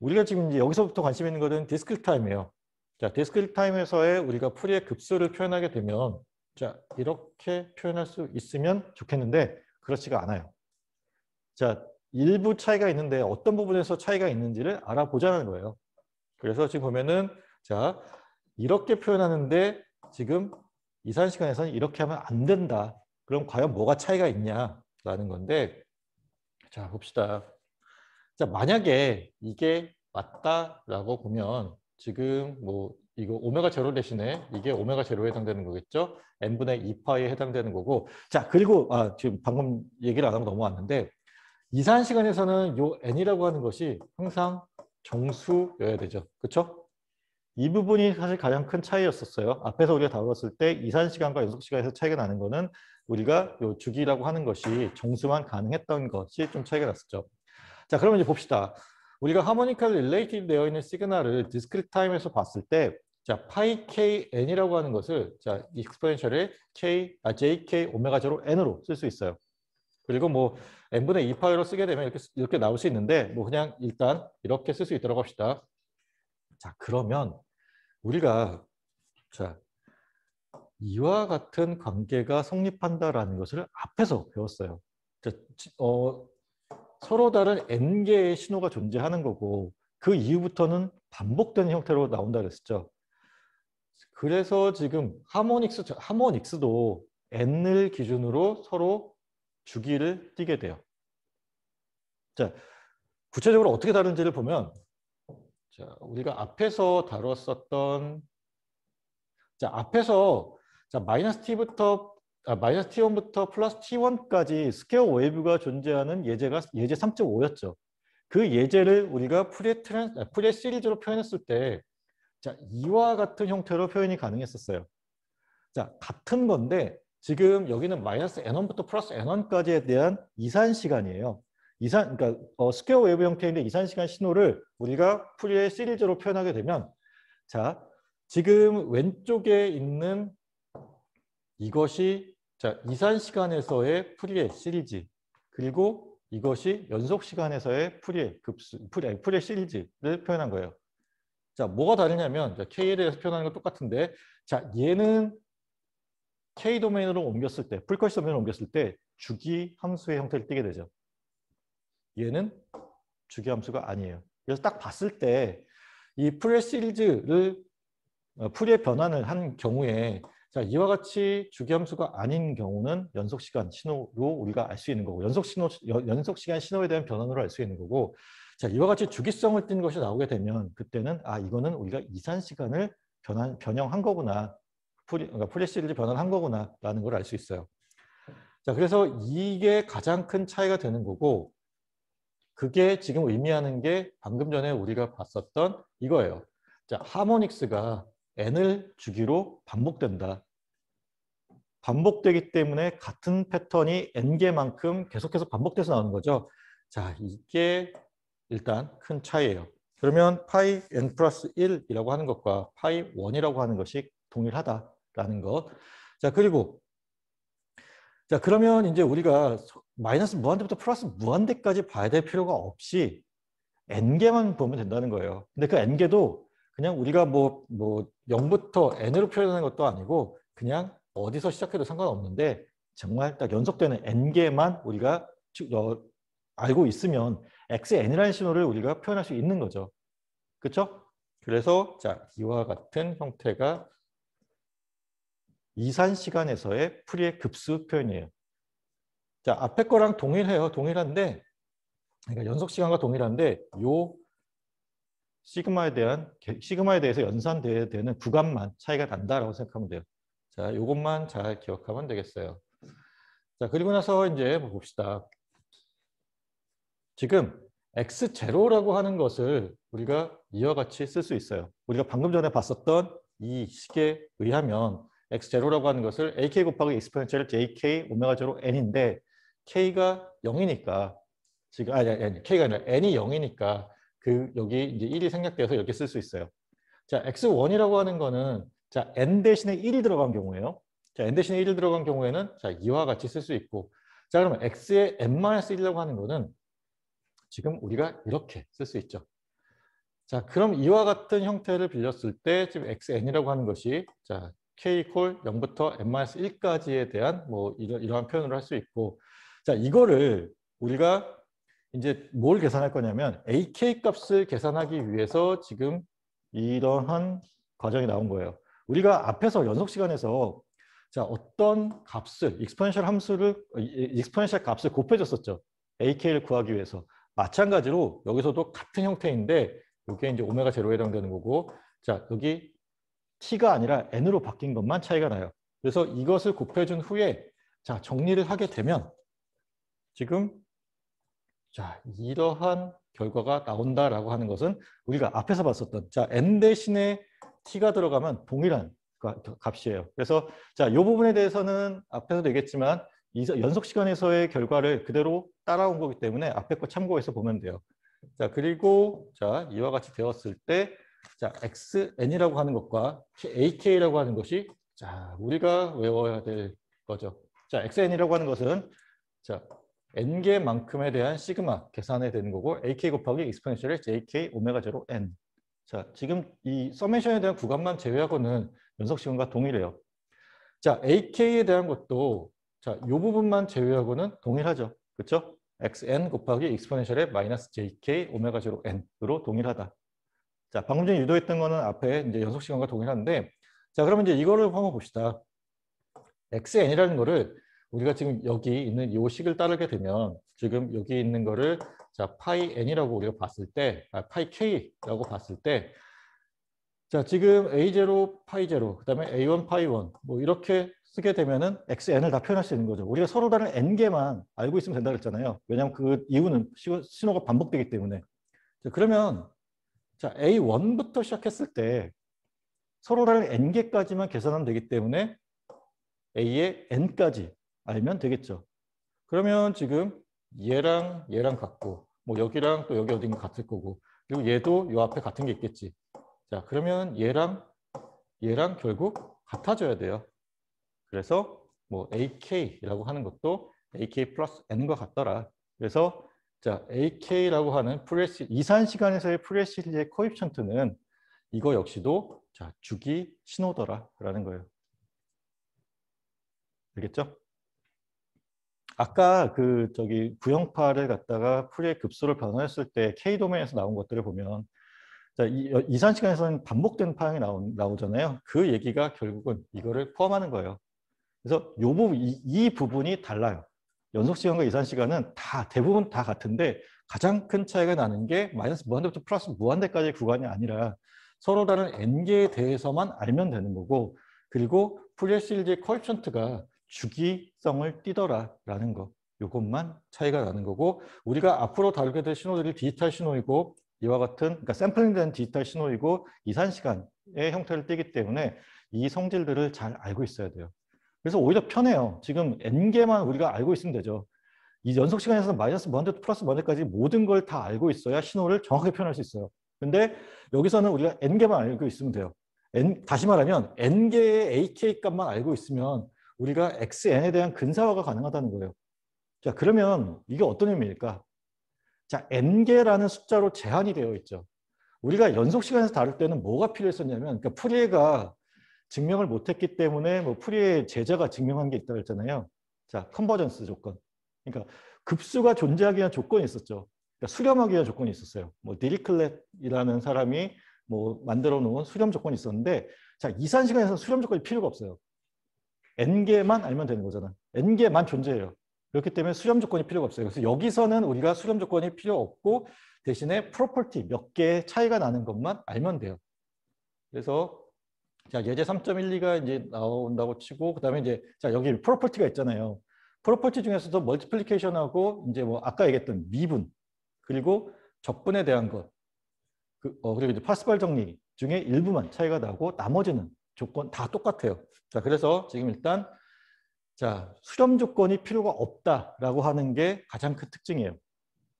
우리가 지금 이제 여기서부터 관심 있는 것은 디스크 타임이에요. 자, 디스크 타임에서의 우리가 풀이의 급수를 표현하게 되면 자, 이렇게 표현할 수 있으면 좋겠는데 그렇지가 않아요. 자, 일부 차이가 있는데 어떤 부분에서 차이가 있는지를 알아보자는 거예요. 그래서 지금 보면은 자, 이렇게 표현하는데 지금 이산 시간에서는 이렇게 하면 안 된다. 그럼 과연 뭐가 차이가 있냐라는 건데 자 봅시다. 자 만약에 이게 맞다라고 보면 지금 뭐 이거 오메가 제로 대신에 이게 오메가 제로에 해당되는 거겠죠? n분의 2파에 해당되는 거고 자 그리고 아 지금 방금 얘기를 안 하고 넘어왔는데 이산 시간에서는 요 n이라고 하는 것이 항상 정수여야 되죠. 그렇죠? 이 부분이 사실 가장 큰 차이였었어요. 앞에서 우리가 다뤘을 때 이산 시간과 연속 시간에서 차이가 나는 거는 우리가 요 주기라고 하는 것이 정수만 가능했던 것이 좀 차이가 났었죠. 자, 그러면 이제 봅시다. 우리가 하모니컬 릴레이티드 되어 있는 시그널을 디스크리트 타임에서 봤을 때 자, 파이 k n이라고 하는 것을 자, 익스포넨셜의 k 아 jk 오메가 제로 n으로 쓸 수 있어요. 그리고 뭐 n분의 2파이로 쓰게 되면 이렇게 이렇게 나올 수 있는데 뭐 그냥 일단 이렇게 쓸 수 있도록 합시다. 자, 그러면 우리가 자, 이와 같은 관계가 성립한다라는 것을 앞에서 배웠어요. 자, 어, 서로 다른 n개의 신호가 존재하는 거고 그 이후부터는 반복되는 형태로 나온다 그랬었죠. 그래서 지금 하모닉스, 하모닉스도 n을 기준으로 서로 주기를 띄게 돼요. 자, 구체적으로 어떻게 다른지를 보면 자, 우리가 앞에서 다뤘었던 자, 앞에서 자, 마이너스 t부터 아, 마이너스 t1부터 플러스 t1까지 스퀘어 웨이브가 존재하는 예제가 예제 3.5였죠. 그 예제를 우리가 프레 트랜 아, 프레 시리즈로 표현했을 때 자, 이와 같은 형태로 표현이 가능했었어요. 자, 같은 건데 지금 여기는 마이너스 n1부터 플러스 n1까지에 대한 이산 시간이에요. 이산 그러니까 어, 스퀘어 웨이브 형태인데 이산 시간 신호를 우리가 풀이의 시리즈로 표현하게 되면 자 지금 왼쪽에 있는 이것이 자 이산 시간에서의 풀이의 시리즈 그리고 이것이 연속 시간에서의 풀이의 급수 풀이 풀이의 시리즈를 표현한 거예요. 자 뭐가 다르냐면 K에 대해서 표현하는 건 똑같은데 자 얘는 K 도메인으로 옮겼을 때 풀커시 도메인으로 옮겼을 때 주기 함수의 형태를 띠게 되죠. 얘는 주기함수가 아니에요. 그래서 딱 봤을 때이 풀의 시리즈를 어, 풀의 변환을 한 경우에 자 이와 같이 주기함수가 아닌 경우는 연속시간 신호로 우리가 알 수 있는 거고 연속신호, 연속시간 신호에 대한 변환으로 알 수 있는 거고 자 이와 같이 주기성을 띈 것이 나오게 되면 그때는 아 이거는 우리가 이산시간을 변환, 변형한 거구나 풀이, 그러니까 풀의 시리즈 변환한 거구나 라는 걸 알 수 있어요. 자, 그래서 이게 가장 큰 차이가 되는 거고 그게 지금 의미하는 게 방금 전에 우리가 봤었던 이거예요. 자, 하모닉스가 n을 주기로 반복된다. 반복되기 때문에 같은 패턴이 n개만큼 계속해서 반복돼서 나오는 거죠. 자, 이게 일단 큰 차이예요. 그러면 파이 n 플러스 1이라고 하는 것과 파이 1이라고 하는 것이 동일하다라는 것. 자, 그리고 자, 그러면 이제 우리가 마이너스 무한대부터 플러스 무한대까지 봐야 될 필요가 없이 n개만 보면 된다는 거예요. 근데 그 n개도 그냥 우리가 뭐, 뭐 0부터 n으로 표현하는 것도 아니고 그냥 어디서 시작해도 상관없는데 정말 딱 연속되는 n개만 우리가 알고 있으면 x n이라는 신호를 우리가 표현할 수 있는 거죠. 그렇죠? 그래서 자 이와 같은 형태가 이산 시간에서의 풀이의 급수 표현이에요. 자, 앞에 거랑 동일해요. 동일한데 그러니까 연속 시간과 동일한데 요 시그마에 대한 시그마에 대해서 연산되어야 되는 구간만 차이가 난다라고 생각하면 돼요. 자, 요것만 잘 기억하면 되겠어요. 자, 그리고 나서 이제 봅시다. 지금 x0라고 하는 것을 우리가 이와 같이 쓸 수 있어요. 우리가 방금 전에 봤었던 이 식에 의하면 x0라고 하는 것을 ak 곱하기 익스포넨셜 jk 오메가 제로 n인데 k가 0이니까 지금 아니 아니 k가 아니라 n이 0이니까 그 여기 이제 1이 생략되어서 여기 쓸수 있어요. 자 x1이라고 하는 거는 자 n 대신에 1이 들어간 경우에요. 자 n 대신에 1이 들어간 경우에는 자 2와 같이 쓸 수 있고 자 그러면 x의 n-1이라고 하는 거는 지금 우리가 이렇게 쓸 수 있죠. 자, 그럼 이와 같은 형태를 빌렸을 때 지금 xn이라고 하는 것이 자, k 콜 0부터 n-1까지에 대한 뭐 이런, 이러한 표현을 할 수 있고 자 이거를 우리가 이제 뭘 계산할 거냐면 AK 값을 계산하기 위해서 지금 이러한 과정이 나온 거예요. 우리가 앞에서 연속 시간에서 자 어떤 값을 익스포넨셜 함수를 익스포넨셜 값을 곱해줬었죠. AK를 구하기 위해서 마찬가지로 여기서도 같은 형태인데 이게 이제 오메가 제로에 해당되는 거고 자 여기 t가 아니라 n으로 바뀐 것만 차이가 나요. 그래서 이것을 곱해준 후에 자 정리를 하게 되면 지금 자 이러한 결과가 나온다라고 하는 것은 우리가 앞에서 봤었던 자 n 대신에 t가 들어가면 동일한 값이에요. 그래서 자이 부분에 대해서는 앞에서도 얘기했지만 이 연속 시간에서의 결과를 그대로 따라온 거기 때문에 앞에 거 참고해서 보면 돼요. 자 그리고 자 이와 같이 되었을 때 자, xn이라고 하는 것과 ak라고 하는 것이 자, 우리가 외워야 될 거죠. 자, xn이라고 하는 것은 자, n개만큼에 대한 시그마 계산해 되는 거고 ak 곱하기 익스포넨셜의 jk 오메가 제로 n. 자, 지금 이 서메이션에 대한 구간만 제외하고는 연속 시간과 동일해요. 자, ak에 대한 것도 자, 이 부분만 제외하고는 동일하죠. 그렇죠? xn 곱하기 익스포넨셜의 마이너스 jk 오메가 제로 n으로 동일하다. 자, 방금 전에 유도했던 거는 앞에 이제 연속 시간과 동일한데, 자, 그러면 이제 이거를 한번 봅시다. xn이라는 거를 우리가 지금 여기 있는 이 식을 따르게 되면 지금 여기 있는 거를 자, 파이 n이라고 우리가 봤을 때, 아, 파이 k라고 봤을 때, 자, 지금 a0, 파이 0, 그 다음에 a1, 파이 1, 뭐 이렇게 쓰게 되면은 xn을 다 표현할 수 있는 거죠. 우리가 서로 다른 n개만 알고 있으면 된다 그랬잖아요. 왜냐하면 그 이유는 신호가 반복되기 때문에. 자, 그러면 자, A1부터 시작했을 때 서로를 N개까지만 계산하면 되기 때문에 A의 N까지 알면 되겠죠. 그러면 지금 얘랑 얘랑 같고 뭐 여기랑 또 여기 어딘가 같을 거고 그리고 얘도 요 앞에 같은 게 있겠지. 자, 그러면 얘랑 얘랑 결국 같아져야 돼요. 그래서 뭐 AK라고 하는 것도 AK 플러스 N과 같더라. 그래서 자, AK라고 하는 프레시 이산 시간에서의 프레시리의 코입션트는 이거 역시도 자, 주기 신호더라라는 거예요. 알겠죠? 아까 그 저기 구형파를 갖다가 풀의 급수를 변화했을 때 K 도면에서 나온 것들을 보면 자, 이, 어, 이산 시간에서는 반복된 파형이 나오, 나오잖아요. 그 얘기가 결국은 이거를 포함하는 거예요. 그래서 요 부분 이, 이 부분이 달라요. 연속 시간과 예산 시간은 다 대부분 다 같은데 가장 큰 차이가 나는 게 마이너스 무한대부터 플러스 무한대까지의 구간이 아니라 서로 다른 n 계에 대해서만 알면 되는 거고 그리고 프리실드의 컬션트가 주기성을 띠더라라는 거 이것만 차이가 나는 거고 우리가 앞으로 다루게 될 신호들이 디지털 신호이고 이와 같은 그러니까 샘플링된 디지털 신호이고 이산 시간의 형태를 띠기 때문에 이 성질들을 잘 알고 있어야 돼요. 그래서 오히려 편해요. 지금 N개만 우리가 알고 있으면 되죠. 이 연속 시간에서 마이너스 먼저 뭐 플러스 먼데까지 뭐 모든 걸 다 알고 있어야 신호를 정확하게 표현할 수 있어요. 근데 여기서는 우리가 N개만 알고 있으면 돼요. N, 다시 말하면 N개의 AK 값만 알고 있으면 우리가 XN에 대한 근사화가 가능하다는 거예요. 자 그러면 이게 어떤 의미일까? 자 N개라는 숫자로 제한이 되어 있죠. 우리가 연속 시간에서 다룰 때는 뭐가 필요했었냐면 그러니까 프리에가 증명을 못했기 때문에 뭐 프리의 제자가 증명한 게 있다고 했잖아요. 자, 컨버전스 조건. 그러니까 급수가 존재하기 위한 조건이 있었죠. 그러니까 수렴하기 위한 조건이 있었어요. 뭐 디리클렛이라는 사람이 뭐 만들어 놓은 수렴 조건이 있었는데 자, 이산 시간에서 수렴 조건이 필요가 없어요. n개만 알면 되는 거잖아. n개만 존재해요. 그렇기 때문에 수렴 조건이 필요가 없어요. 그래서 여기서는 우리가 수렴 조건이 필요 없고 대신에 프로퍼티 몇 개의 차이가 나는 것만 알면 돼요. 그래서 자, 예제 3.12가 이제 나온다고 치고 그다음에 이제 자, 여기 프로퍼티가 있잖아요. 프로퍼티 중에서도 멀티플리케이션하고 이제 뭐 아까 얘기했던 미분 그리고 적분에 대한 것 그, 어, 그리고 이제 파스발 정리 중에 일부만 차이가 나고 나머지는 조건 다 똑같아요. 자, 그래서 지금 일단 자, 수렴 조건이 필요가 없다라고 하는 게 가장 큰 특징이에요.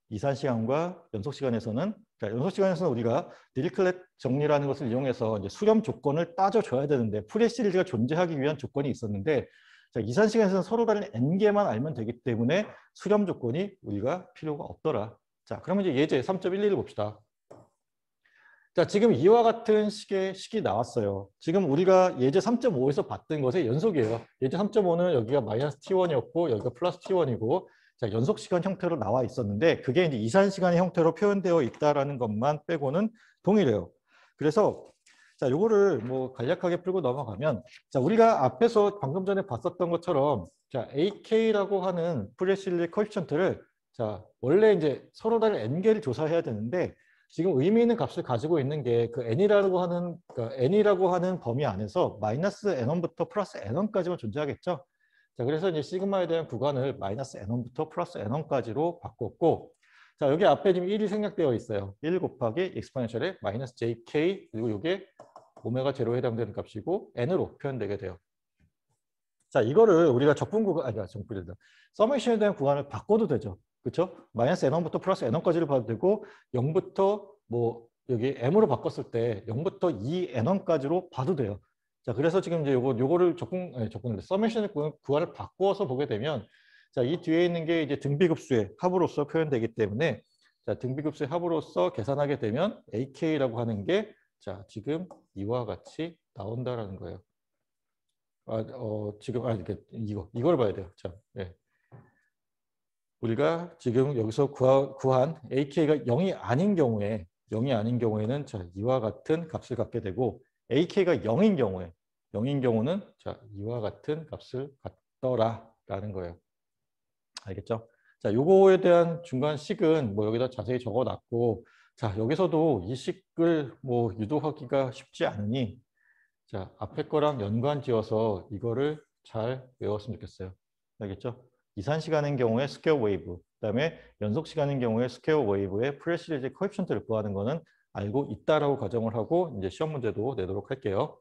이산 시간과 연속 시간에서는 연속 그러니까 시간에서는 우리가 디리클렛 정리라는 것을 이용해서 이제 수렴 조건을 따져줘야 되는데 프레시리즈가 존재하기 위한 조건이 있었는데 자, 이산 시간에서는 서로 다른 N개만 알면 되기 때문에 수렴 조건이 우리가 필요가 없더라. 자, 그러면 이제 예제 3.11을 봅시다. 자, 지금 이와 같은 식의 식이 나왔어요. 지금 우리가 예제 3.5에서 봤던 것의 연속이에요. 예제 3.5는 여기가 마이너스 T1이었고 여기가 플러스 T1이고 자, 연속 시간 형태로 나와 있었는데 그게 이제 이산 시간의 형태로 표현되어 있다라는 것만 빼고는 동일해요. 그래서 자, 요거를 뭐 간략하게 풀고 넘어가면 자, 우리가 앞에서 방금 전에 봤었던 것처럼 자, AK라고 하는 프레실리 컬션트를 자, 원래 이제 서로 다른 n개를 조사해야 되는데 지금 의미 있는 값을 가지고 있는 게 그 n이라고 하는 그러니까 n이라고 하는 범위 안에서 마이너스 n1부터 플러스 n1까지만 존재하겠죠. 자, 그래서 이제 시그마에 대한 구간을 마이너스 n원부터 플러스 n원까지로 바꿨고, 자, 여기 앞에 지금 1이 생략되어 있어요. 1 곱하기 익스포넨셜의 마이너스 jk, 그리고 이게 오메가 제로에 해당되는 값이고, n으로 표현되게 돼요. 자, 이거를 우리가 적분 구간, 아니, 적분이다. 서머이션에 대한 구간을 바꿔도 되죠. 그렇죠? 마이너스 n원부터 플러스 n원까지를 봐도 되고, 0부터 뭐, 여기 m으로 바꿨을 때 0부터 2n원까지로 봐도 돼요. 자, 그래서 지금 이제 요거, 요거를 접근, 아니, 접근, 서메이션의 구화를 바꾸어서 보게 되면 자, 이 뒤에 있는 게 이제 등비급수의 합으로서 표현되기 때문에 자, 등비급수의 합으로서 계산하게 되면 AK라고 하는 게 자, 지금 이와 같이 나온다라는 거예요. 아, 어, 지금, 아, 이거, 이걸 봐야 돼요. 자, 예. 우리가 지금 여기서 구하, 구한 AK가 0이 아닌 경우에 0이 아닌 경우에는 자, 이와 같은 값을 갖게 되고 AK가 0인 경우에 0인 경우는 자 이와 같은 값을 갖더라라는 거예요. 알겠죠? 자, 요거에 대한 중간식은 뭐 여기다 자세히 적어놨고 자 여기서도 이 식을 뭐 유도하기가 쉽지 않으니 자 앞에 거랑 연관지어서 이거를 잘 외웠으면 좋겠어요. 알겠죠? 이산 시간인 경우에 스퀘어 웨이브, 그다음에 연속 시간인 경우에 스퀘어 웨이브의 프레시리즈 코에션트를 구하는 거는 알고 있다라고 가정을 하고 이제 시험 문제도 내도록 할게요.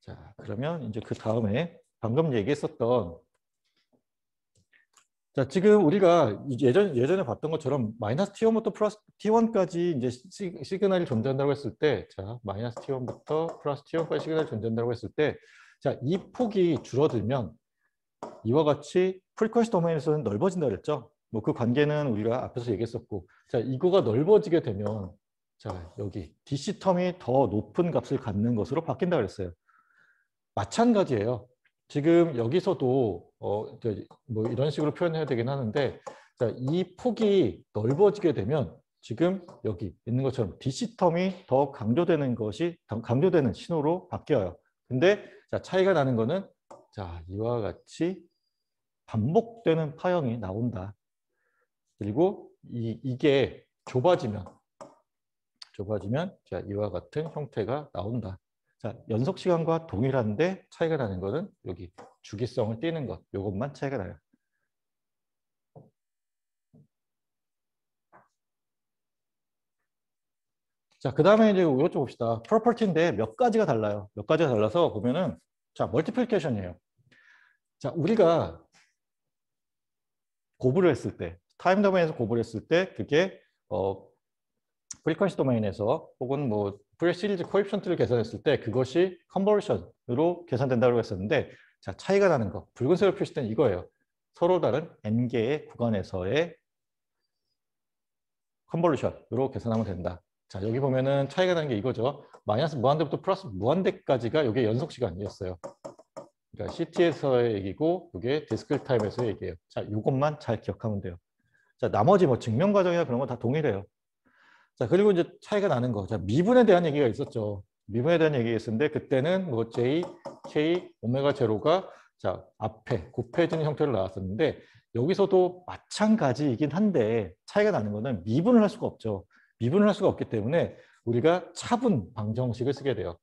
자, 그러면 이제 그 다음에 방금 얘기했었던 자, 지금 우리가 예전, 예전에 봤던 것처럼 마이너스 T1부터 플러스 T1까지 이제 시, 그널이 존재한다고 했을 때, 자, 마이너스 T1부터 플러스 T1까지 시그널이 존재한다고 했을 때, 자, 이 폭이 줄어들면 이와 같이 프리퀀시 도메인에서는 넓어진다 그랬죠? 뭐 그 관계는 우리가 앞에서 얘기했었고, 자, 이거가 넓어지게 되면 자, 아. 여기 DC 텀이 더 높은 값을 갖는 것으로 바뀐다 그랬어요. 마찬가지예요. 지금 여기서도 어, 뭐 이런 식으로 표현해야 되긴 하는데 자, 이 폭이 넓어지게 되면 지금 여기 있는 것처럼 DC 텀이 더 강조되는 것이 강조되는 신호로 바뀌어요. 근데 자, 차이가 나는 거는 자, 이와 같이 반복되는 파형이 나온다. 그리고 이, 이게 좁아지면 좁아지면 자, 이와 같은 형태가 나온다. 자, 연속 시간과 동일한데 차이가 나는 것은 여기 주기성을 띄는 것, 이것만 차이가 나요. 자, 그 다음에 이제 이것 좀 봅시다. 프로퍼티인데 몇 가지가 달라요. 몇 가지가 달라서 보면은, 자, 멀티플리케이션이에요. 자, 우리가 고부를 했을 때, 타임 도메인에서 고부를 했을 때, 그게, 어, 프리퀀시 도메인에서 혹은 뭐 프레 시리즈 코입션트를 계산했을 때 그것이 컨버션으로 계산된다고 했었는데 자 차이가 나는 거 붉은색으로 표시된 이거예요. 서로 다른 n개의 구간에서의 컨버루션으로 계산하면 된다. 자 여기 보면은 차이가 나는 게 이거죠. 마이너스 무한대부터 플러스 무한대까지가 이게 연속 시간이었어요. 그러니까 CT에서의 얘기고 이게 디스크 타임에서의 얘기예요. 자 이것만 잘 기억하면 돼요. 자 나머지 뭐 증명 과정이나 그런 건 다 동일해요. 자, 그리고 이제 차이가 나는 거. 자, 미분에 대한 얘기가 있었죠. 미분에 대한 얘기가 있었는데 그때는 뭐 J, K, 오메가 제로가 자, 앞에 곱해진형태로 나왔었는데 여기서도 마찬가지이긴 한데 차이가 나는 거는 미분을 할 수가 없죠. 미분을 할 수가 없기 때문에 우리가 차분 방정식을 쓰게 돼요.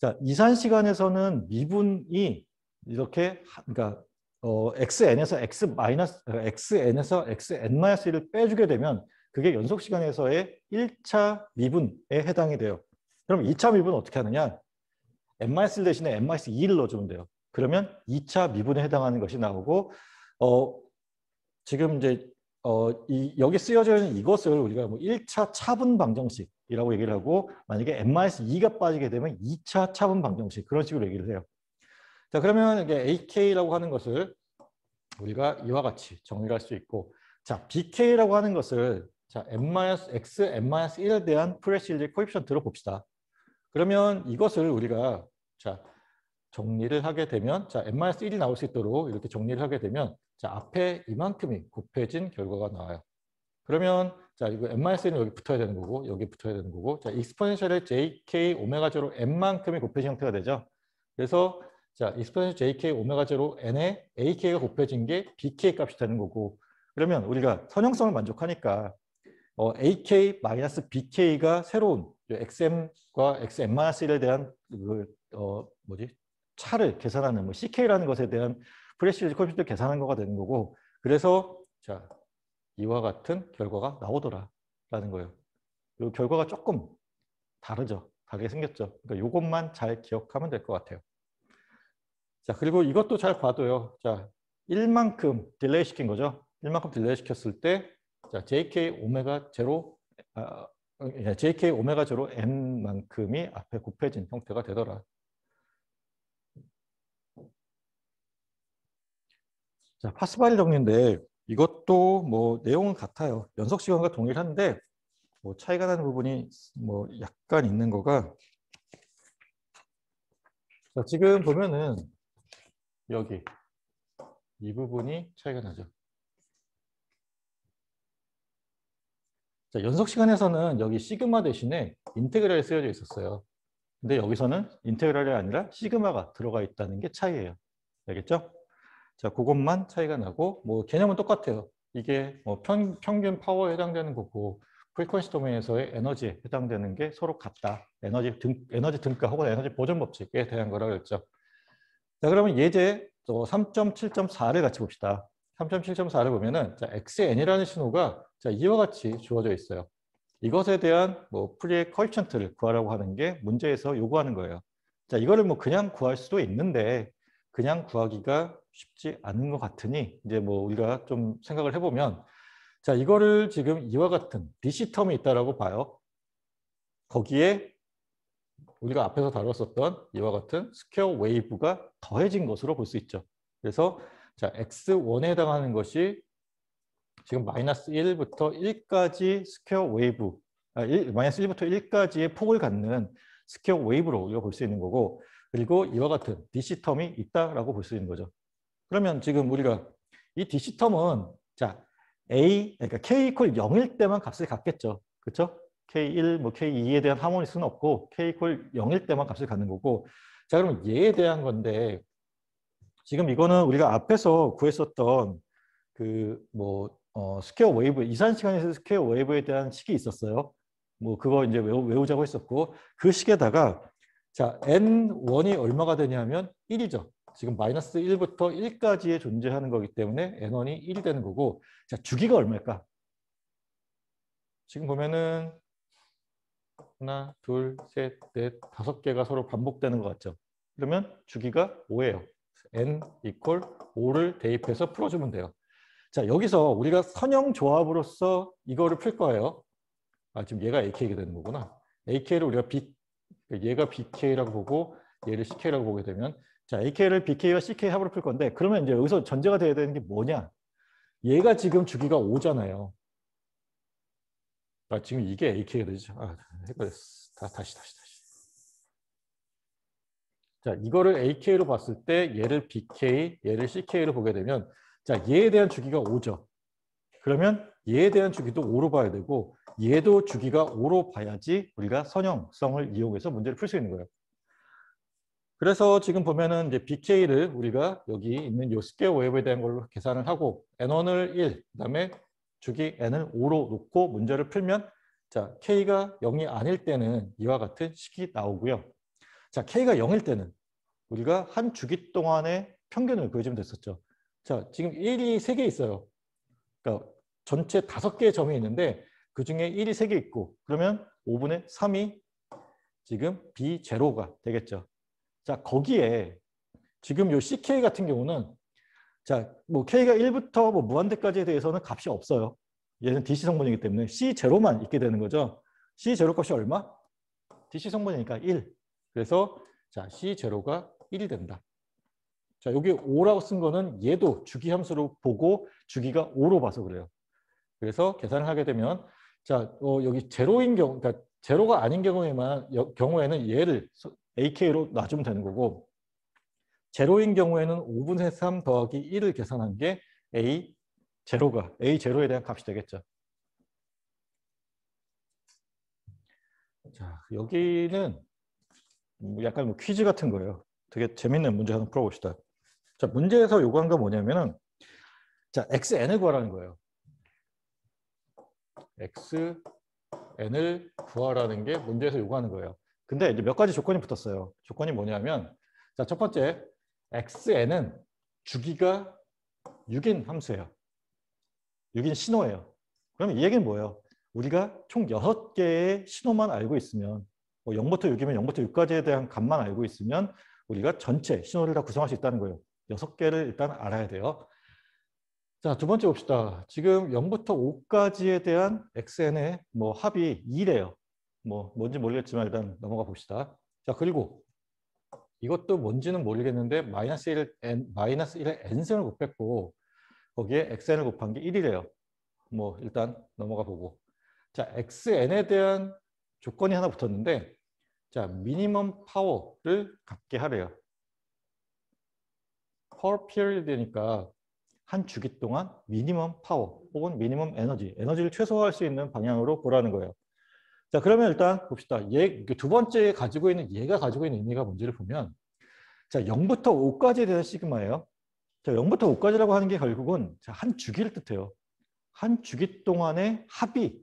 자, 이산 시간에서는 미분이 이렇게 그러니까 어, xn에서 x 마이너스 어, xn에서 xn 마이너스 1을 빼주게 되면 그게 연속 시간에서의 1차 미분에 해당이 돼요. 그럼 2차 미분 어떻게 하느냐? n-1 대신에 n-2를 넣어주면 돼요. 그러면 2차 미분에 해당하는 것이 나오고 어 지금 이제 어 이 여기 쓰여져 있는 이것을 우리가 뭐 1차 차분 방정식이라고 얘기를 하고 만약에 n-2가 빠지게 되면 2차 차분 방정식 그런 식으로 얘기를 해요. 자 그러면 이게 AK라고 하는 것을 우리가 이와 같이 정리할 수 있고 자 BK라고 하는 것을 자, m x n-1에 대한 프레실리 코이션트로 봅시다. 그러면 이것을 우리가 자, 정리를 하게 되면 자, m 1이 나올 수 있도록 이렇게 정리를 하게 되면 자, 앞에 이만큼이 곱해진 결과가 나와요. 그러면 자, 이거 m 1은 여기 붙어야 되는 거고 여기 붙어야 되는 거고 자, 익스포넨셜의 jk 오메가 제로 m 만큼이 곱해진 형태가 되죠. 그래서 자, 익스포넨셜 jk 오메가 제로 n에 ak가 곱해진 게 bk 값이 되는 거고 그러면 우리가 선형성을 만족하니까 어, AK-BK가 새로운 XM과 XM-1에 대한 그, 어, 뭐지? 차를 계산하는 뭐 CK라는 것에 대한 프레시즈 컴퓨터 계산한 거가 되는 거고 그래서 자 이와 같은 결과가 나오더라라는 거예요. 이 결과가 조금 다르죠. 다르게 생겼죠. 그러니까 이것만 잘 기억하면 될 것 같아요. 자 그리고 이것도 잘 봐도요. 자 1만큼 딜레이 시킨 거죠. 1만큼 딜레이 시켰을 때 자, JK 오메가 제로 아, JK 예, 오메가 제로 M만큼이 앞에 곱해진 형태가 되더라. 자, 파스발 정리인데 이것도 뭐 내용은 같아요. 연속 시간과 동일한데 뭐 차이가 나는 부분이 뭐 약간 있는 거가 자, 지금 보면은 여기 이 부분이 차이가 나죠. 자, 연속 시간에서는 여기 시그마 대신에 인테그랄이 쓰여져 있었어요. 근데 여기서는 인테그랄이 아니라 시그마가 들어가 있다는 게 차이예요. 알겠죠? 자, 그것만 차이가 나고 뭐 개념은 똑같아요. 이게 뭐 평, 평균 파워에 해당되는 거고 프리퀀시 도메인에서의 에너지에 해당되는 게 서로 같다. 에너지 등 에너지 등가 혹은 에너지 보존 법칙에 대한 거라고 했죠. 자, 그러면 예제 3.7.4를 같이 봅시다. 3.7.4를 보면은 자, xn이라는 신호가 자, 이와 같이 주어져 있어요. 이것에 대한 뭐 프리의 컬션트를 구하라고 하는 게 문제에서 요구하는 거예요. 자, 이거를 뭐 그냥 구할 수도 있는데 그냥 구하기가 쉽지 않은 것 같으니 이제 뭐 우리가 좀 생각을 해보면 자, 이거를 지금 이와 같은 DC 텀이 있다라고 봐요. 거기에 우리가 앞에서 다뤘었던 이와 같은 스퀘어 웨이브가 더해진 것으로 볼 수 있죠. 그래서 자, x1에 해당하는 것이 지금 마이너스 1부터 1까지 스퀘어 웨이브, 아, 마이너스 1부터 1까지의 폭을 갖는 스퀘어 웨이브로 우리가 볼수 있는 거고 그리고 이와 같은 DC 텀이 있다라고 볼 수 있는 거죠. 그러면 지금 우리가 이 DC 텀은 자 a 그러니까 k 이퀄 0일 때만 값을 갖겠죠. 그렇죠? k1 뭐 k2에 대한 하모니스는 없고 k 이퀄 0일 때만 값을 갖는 거고 자 그럼 얘에 대한 건데 지금 이거는 우리가 앞에서 구했었던 그 뭐 어, 스퀘어 웨이브, 이산 시간에서 스퀘어 웨이브에 대한 식이 있었어요. 뭐 그거 이제 외우, 자고 했었고 그 식에다가 자 n1이 얼마가 되냐면 1이죠. 지금 마이너스 1부터 1까지에 존재하는 거기 때문에 n1이 1이 되는 거고 자 주기가 얼마일까? 지금 보면은 하나, 둘, 셋, 넷, 다섯 개가 서로 반복되는 것 같죠. 그러면 주기가 5예요. n 이퀄 5를 대입해서 풀어주면 돼요. 자 여기서 우리가 선형 조합으로서 이거를 풀 거예요. 아 지금 얘가 AK가 되는 거구나. AK를 우리가 B, 얘가 BK라고 보고 얘를 CK라고 보게 되면 자 AK를 BK와 CK 합으로 풀 건데 그러면 이제 여기서 전제가 돼야 되는 게 뭐냐? 얘가 지금 주기가 5잖아요. 아 지금 이게 AK가 되죠. 아 헷갈렸어. 다, 다시 다시 다시. 자, 이거를 AK로 봤을 때 얘를 BK, 얘를 CK로 보게 되면 자, 얘에 대한 주기가 5죠. 그러면 얘에 대한 주기도 5로 봐야 되고 얘도 주기가 5로 봐야지 우리가 선형성을 이용해서 문제를 풀 수 있는 거예요. 그래서 지금 보면은 이제 BK를 우리가 여기 있는 요 스퀘어 웨이브에 대한 걸로 계산을 하고 N1을 1, 그다음에 주기 N을 5로 놓고 문제를 풀면 자 K가 0이 아닐 때는 이와 같은 식이 나오고요. 자, K가 0일 때는 우리가 한 주기 동안의 평균을 그려주면 됐었죠. 자, 지금 1이 3개 있어요. 그러니까 전체 5개의 점이 있는데 그중에 1이 3개 있고 그러면 5분의 3이 지금 B0가 되겠죠. 자, 거기에 지금 요 CK 같은 경우는 자, 뭐 K가 1부터 뭐 무한대까지에 대해서는 값이 없어요. 얘는 DC 성분이기 때문에 C0만 있게 되는 거죠. C0 값이 얼마? DC 성분이니까 1. 그래서 자 C0가 1이 된다. 자 여기 5라고 쓴 거는 얘도 주기 함수로 보고 주기가 5로 봐서 그래요. 그래서 계산을 하게 되면 자 어, 여기 제로인 경우 그러니까 제로가 아닌 경우에만 여, 경우에는 얘를 AK로 놔주면 되는 거고 제로인 경우에는 5분의 3 더하기 1을 계산한 게 A 제로가 A 제로에 대한 값이 되겠죠. 자 여기는 뭐 약간 뭐 퀴즈 같은 거예요. 되게 재밌는 문제 하나 풀어봅시다. 자, 문제에서 요구한 건 뭐냐면은 자, xn을 구하라는 거예요. xn을 구하라는 게 문제에서 요구하는 거예요. 근데 이제 몇 가지 조건이 붙었어요. 조건이 뭐냐면 자, 첫 번째 xn은 주기가 6인 함수예요. 6인 신호예요. 그러면 이 얘기는 뭐예요? 우리가 총 6개의 신호만 알고 있으면 뭐 0부터 6이면 0부터 6까지에 대한 값만 알고 있으면 우리가 전체 신호를 다 구성할 수 있다는 거예요. 여 개를 일단 알아야 돼요. 자, 두 번째 봅시다. 지금 0부터 5까지에 대한 xn의 뭐 합이 2래요. 뭐 뭔지 모르겠지만 일단 넘어가 봅시다. 자, 그리고 이것도 뭔지는 모르겠는데 마이너스 1 n 마이너스 1 n승을 곱했고 거기에 xn을 곱한 게 1이래요. 뭐 일단 넘어가 보고 자 xn에 대한 조건이 하나 붙었는데 자 미니멈 파워를 갖게 하래요. 파 피어리드니까 한 주기 동안 미니멈 파워 혹은 미니멈 에너지, 에너지를 최소화할 수 있는 방향으로 보라는 거예요. 자 그러면 일단 봅시다. 얘, 두 번째 가지고 있는 얘가 가지고 있는 의미가 뭔지를 보면 자 0부터 5까지에 대한 시그마예요. 자 0부터 5까지라고 하는 게 결국은 자, 한 주기를 뜻해요. 한 주기 동안의 합이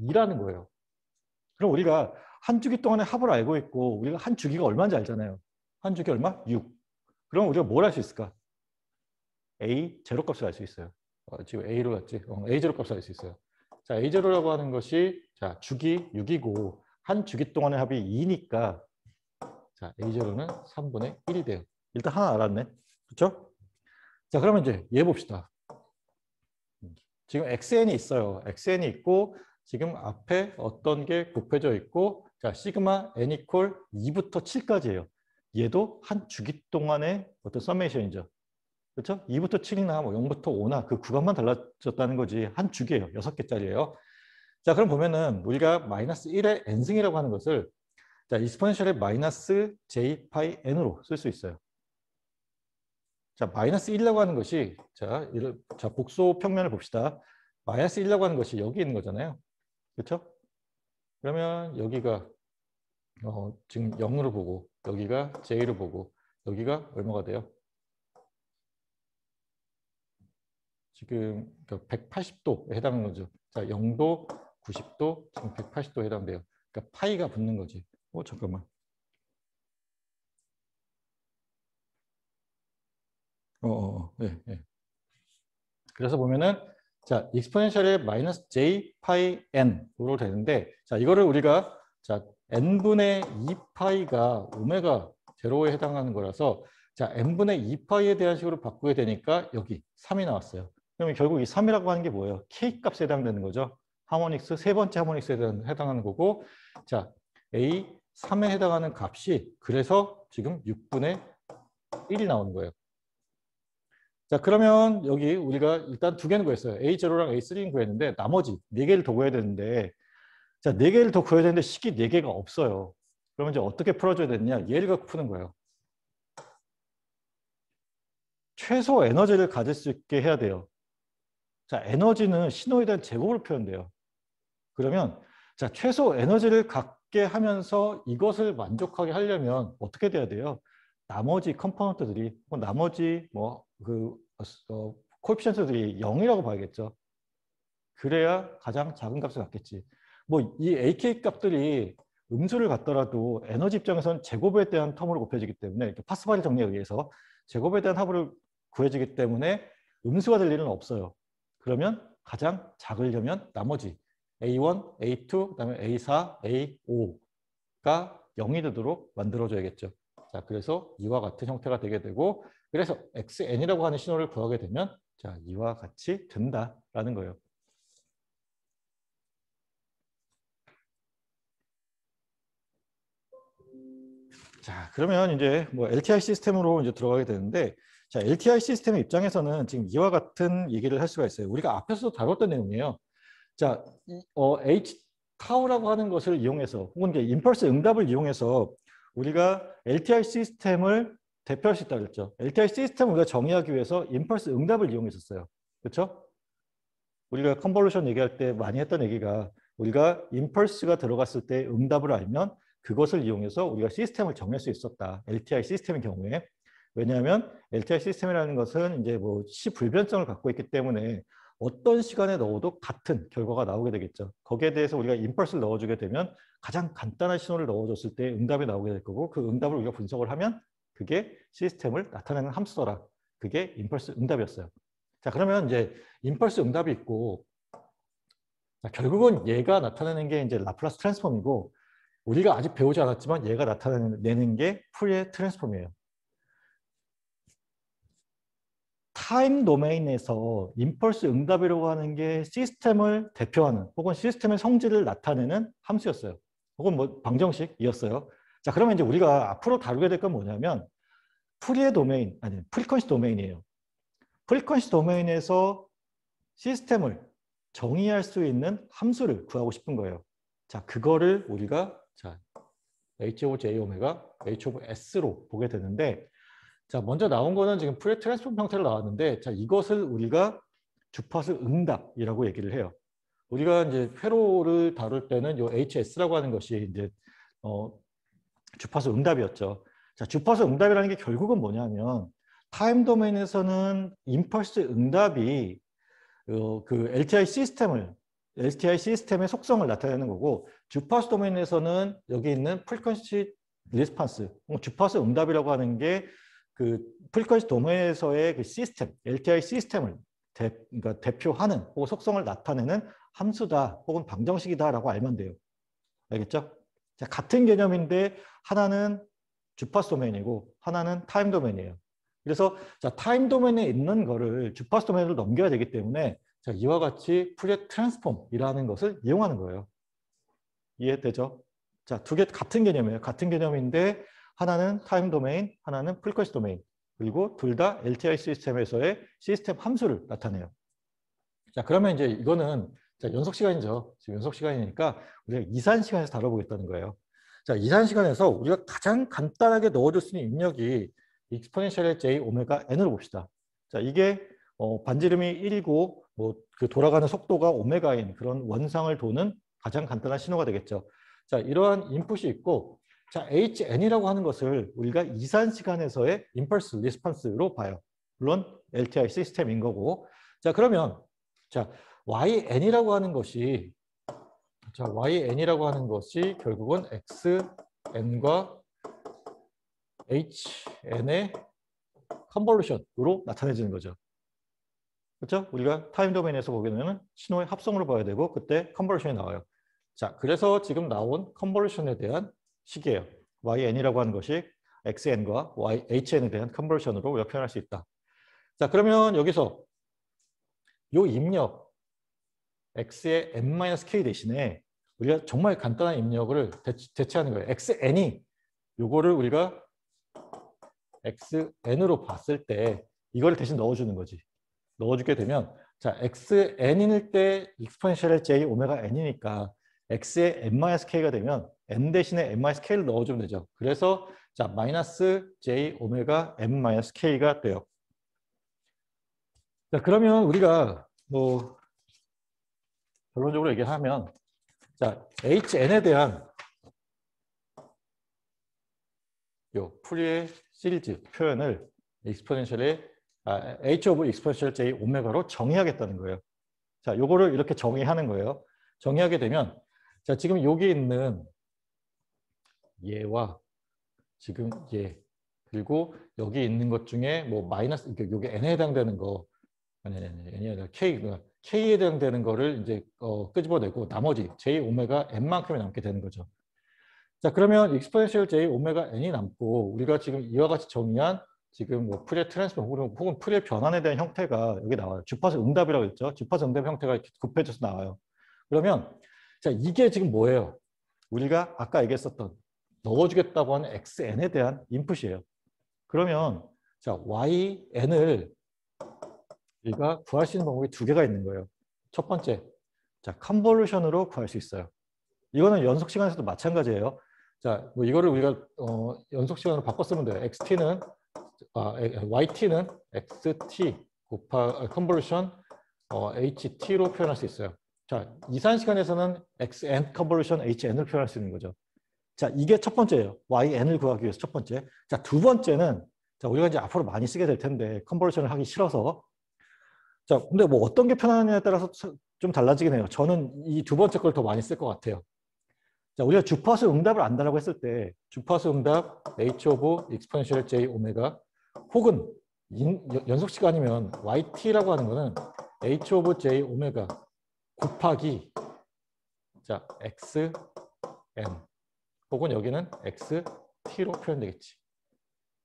2라는 거예요. 그럼 우리가 한 주기 동안의 합을 알고 있고 우리가 한 주기가 얼마인지 알잖아요. 한 주기 얼마? 6. 그럼 우리가 뭘 할 수 있을까? A 제로 값을 알 수 있어요. 어, 지금 A로 갔지 어, A 제로 값을 알 수 있어요. 자, A 제로라고 하는 것이 자 주기 6이고 한 주기 동안의 합이 2니까 자 A 제로는 3분의 1이 돼요. 일단 하나 알았네. 그렇죠? 자, 그러면 이제 얘 봅시다. 지금 xn이 있어요. xn이 있고 지금 앞에 어떤 게 곱해져 있고 자 시그마 n 이퀄 2부터 7까지예요. 얘도 한 주기 동안의 어떤 서메이션이죠. 그렇죠? 2부터 7이나 뭐 0부터 5나 그 구간만 달라졌다는 거지 한 주기예요. 6개짜리예요. 자 그럼 보면은 우리가 마이너스 1의 n승이라고 하는 것을 자이스포네셜의 마이너스 j 파이 n으로 쓸 수 있어요. 자 마이너스 1이라고 하는 것이 자, 이를, 자 복소 평면을 봅시다. 마이너스 1이라고 하는 것이 여기 있는 거잖아요. 그렇죠? 그러면 여기가 어, 지금 0으로 보고 여기가 J로 보고 여기가 얼마가 돼요? 지금 180도에 그 해당하는 거죠. 자, 0도, 90도, 지금 180도에 해당돼요. 그러니까 파이가 붙는 거지. 어, 잠깐만. 어, 어, 어. 예, 예. 그래서 보면은 자, 익스포넨셜의 마이너스 j 파이 n으로 되는데 자, 이거를 우리가 자, n분의 2파이가 오메가 제로에 해당하는 거라서 자, n분의 2파이에 대한 식으로 바꾸게 되니까 여기 3이 나왔어요. 그러면 결국 이 3이라고 하는 게 뭐예요? k값에 해당되는 거죠. 하모닉스 세 번째 하모닉스에 해당하는 거고 자, a 3에 해당하는 값이 그래서 지금 6분의 1이 나오는 거예요. 자 그러면 여기 우리가 일단 두 개는 구했어요. A0랑 A3는 구했는데 나머지 네 개를 더 구해야 되는데 자네 개를 더 구해야 되는데 식이 네 개가 없어요. 그러면 이제 어떻게 풀어줘야 되느냐 얘를 갖고 푸는 거예요. 최소 에너지를 가질 수 있게 해야 돼요. 자 에너지는 신호에 대한 제곱으로 표현돼요. 그러면 자 최소 에너지를 갖게 하면서 이것을 만족하게 하려면 어떻게 돼야 돼요? 나머지 컴포넌트들이 뭐 나머지 뭐그 어, 코에피션트들이 0이라고 봐야겠죠. 그래야 가장 작은 값을 갖겠지. 뭐 이 AK 값들이 음수를 갖더라도 에너지 입장에서는 제곱에 대한 텀으로 곱해지기 때문에 이렇게 파스칼 정리에 의해서 제곱에 대한 합으로 구해지기 때문에 음수가 될 일은 없어요. 그러면 가장 작으려면 나머지 A1, A2, 그다음에 A4, A5가 0이 되도록 만들어줘야겠죠. 자, 그래서 이와 같은 형태가 되게 되고 그래서 xn이라고 하는 신호를 구하게 되면 자 이와 같이 된다라는 거예요. 자 그러면 이제 뭐 LTI 시스템으로 이제 들어가게 되는데 자 LTI 시스템의 입장에서는 지금 이와 같은 얘기를 할 수가 있어요. 우리가 앞에서도 다뤘던 내용이에요. 자 어, H 타우라고 하는 것을 이용해서 혹은 임펄스 응답을 이용해서 우리가 LTI 시스템을 대표할 수있다 그랬죠. LTI 시스템을 우리가 정의하기 위해서 인펄스 응답을 이용했었어요. 그렇죠? 우리가 컨볼루션 얘기할 때 많이 했던 얘기가 우리가 인펄스가 들어갔을 때 응답을 알면 그것을 이용해서 우리가 시스템을 정할 수 있었다. LTI 시스템의 경우에. 왜냐하면 LTI 시스템이라는 것은 이제 뭐 시불변성을 갖고 있기 때문에 어떤 시간에 넣어도 같은 결과가 나오게 되겠죠. 거기에 대해서 우리가 인펄스를 넣어주게 되면 가장 간단한 신호를 넣어줬을 때 응답이 나오게 될 거고 그 응답을 우리가 분석을 하면 그게 시스템을 나타내는 함수더라. 그게 임펄스 응답이었어요. 자 그러면 이제 임펄스 응답이 있고 자, 결국은 얘가 나타내는 게 이제 라플라스 트랜스폼이고 우리가 아직 배우지 않았지만 얘가 나타내는 게 풀의 트랜스폼이에요. 타임 도메인에서 임펄스 응답이라고 하는 게 시스템을 대표하는 혹은 시스템의 성질을 나타내는 함수였어요. 혹은 뭐 방정식이었어요. 자, 그러면 이제 우리가 앞으로 다루게 될 건 뭐냐면 프리의 도메인, 아니, 프리퀀시 도메인이에요. 프리퀀시 도메인에서 시스템을 정의할 수 있는 함수를 구하고 싶은 거예요. 자, 그거를 우리가 자, h 오 j 오메가 h 오 s로 보게 되는데 자, 먼저 나온 거는 지금 프리 트랜스폼 형태로 나왔는데 자, 이것을 우리가 주파수 응답이라고 얘기를 해요. 우리가 이제 회로를 다룰 때는 요 HS라고 하는 것이 이제 어, 주파수 응답이었죠. 자, 주파수 응답이라는 게 결국은 뭐냐면 타임 도메인에서는 임펄스 응답이 어, 그 LTI 시스템을 LTI 시스템의 속성을 나타내는 거고 주파수 도메인에서는 여기 있는 프리퀀시 리스판스 주파수 응답이라고 하는 게 그 프리퀀시 도메인에서의 그 시스템 LTI 시스템을 대, 그러니까 대표하는 혹 속성을 나타내는 함수다 혹은 방정식이다라고 알면 돼요. 알겠죠? 같은 개념인데 하나는 주파수 도메인이고 하나는 타임 도메인이에요 그래서 자, 타임 도메인에 있는 거를 주파수 도메인으로 넘겨야 되기 때문에 자, 이와 같이 풀리 트랜스폼이라는 것을 이용하는 거예요. 이해되죠? 자, 두 개 같은 개념이에요. 같은 개념인데 하나는 타임 도메인, 하나는 프리퀀시 도메인. 그리고 둘 다 LTI 시스템에서의 시스템 함수를 나타내요. 자, 그러면 이제 이거는 자, 연속 시간이죠. 지금 연속 시간이니까 우리가 이산 시간에서 다뤄보겠다는 거예요. 자, 이산 시간에서 우리가 가장 간단하게 넣어줄 수 있는 입력이 익스포넨셜의 j 오메가 n으로 봅시다. 자, 이게 어, 반지름이 1이고 뭐 그 돌아가는 속도가 오메가인 그런 원상을 도는 가장 간단한 신호가 되겠죠. 자, 이러한 인풋이 있고 자, hn이라고 하는 것을 우리가 이산 시간에서의 임펄스 리스판스로 봐요. 물론 LTI 시스템인 거고. 자, 그러면 자, yn이라고 하는 것이 자 yn이라고 하는 것이 결국은 xn과 hn의 컨볼루션으로 나타내지는 거죠. 그렇죠? 우리가 타임 도메인에서 보게 되면 신호의 합성으로 봐야 되고 그때 컨볼루션이 나와요. 자, 그래서 지금 나온 컨볼루션에 대한 식이에요. yn이라고 하는 것이 xn과 yn에 대한 컨볼루션으로 우리가 표현할 수 있다. 자, 그러면 여기서 요 입력, x의 n-k 대신에 우리가 정말 간단한 입력을 대체, 하는 거예요. xn이 요거를 우리가 xn으로 봤을 때 이걸 대신 넣어주는 거지. 넣어주게 되면 자 xn일 때 익스포넨셜 j 오메가 n이니까 x의 n-k가 되면 n 대신에 n-k를 넣어주면 되죠. 그래서 자 마이너스 j 오메가 n-k가 돼요. 자 그러면 우리가 뭐 결론적으로 얘기를 하면 자 HN에 대한 요 풀이의 시리즈 표현을 익스포넨셜의 아, h of exponential j 오메가로 정의하겠다는 거예요. 자, 요거를 이렇게 정의하는 거예요. 정의하게 되면 자, 지금 여기 있는 얘와 지금 얘 예, 그리고 여기 있는 것 중에 뭐 마이너스 이게 그러니까 요게 n에 해당되는 거 아니 아니 아니 아니 k 그러니까 K에 해당되는 거를 이제 어, 끄집어내고 나머지 J 오메가 N만큼이 남게 되는 거죠. 자 그러면 익스포넨셜 J 오메가 N이 남고 우리가 지금 이와 같이 정의한 지금 뭐 풀의 트랜스폼 혹은, 혹은 풀의 변환에 대한 형태가 여기 나와요. 주파수 응답이라고 했죠. 주파수 응답 형태가 이렇게 급해져서 나와요. 그러면 자 이게 지금 뭐예요? 우리가 아까 얘기했었던 넣어주겠다고 하는 xn에 대한 인풋이에요. 그러면 자 yn을 우리가 구할 수 있는 방법이 두 개가 있는 거예요. 첫 번째, 자 컨볼루션으로 구할 수 있어요. 이거는 연속 시간에서도 마찬가지예요. 자, 뭐 이거를 우리가 어, 연속 시간으로 바꿨으면 돼요. xt는 아, yt는 xt 곱하 컨볼루션 아, 어, ht로 표현할 수 있어요. 자, 이산 시간에서는 xn 컨볼루션 hn을 표현할 수 있는 거죠. 자, 이게 첫 번째예요. yn을 구하기 위해서 첫 번째. 자, 두 번째는 자, 우리가 이제 앞으로 많이 쓰게 될 텐데 컨볼루션을 하기 싫어서 자, 근데 뭐 어떤 게 편하느냐에 따라서 좀 달라지긴 해요. 저는 이 두 번째 걸 더 많이 쓸 것 같아요. 자, 우리가 주파수 응답을 안다라고 했을 때 주파수 응답 h 오브 익스 p o n e j 오메가 혹은 인, 연속 시간이면 yt라고 하는 거는 h 오브 j 오메가 곱하기 자 x n 혹은 여기는 x t로 표현되겠지.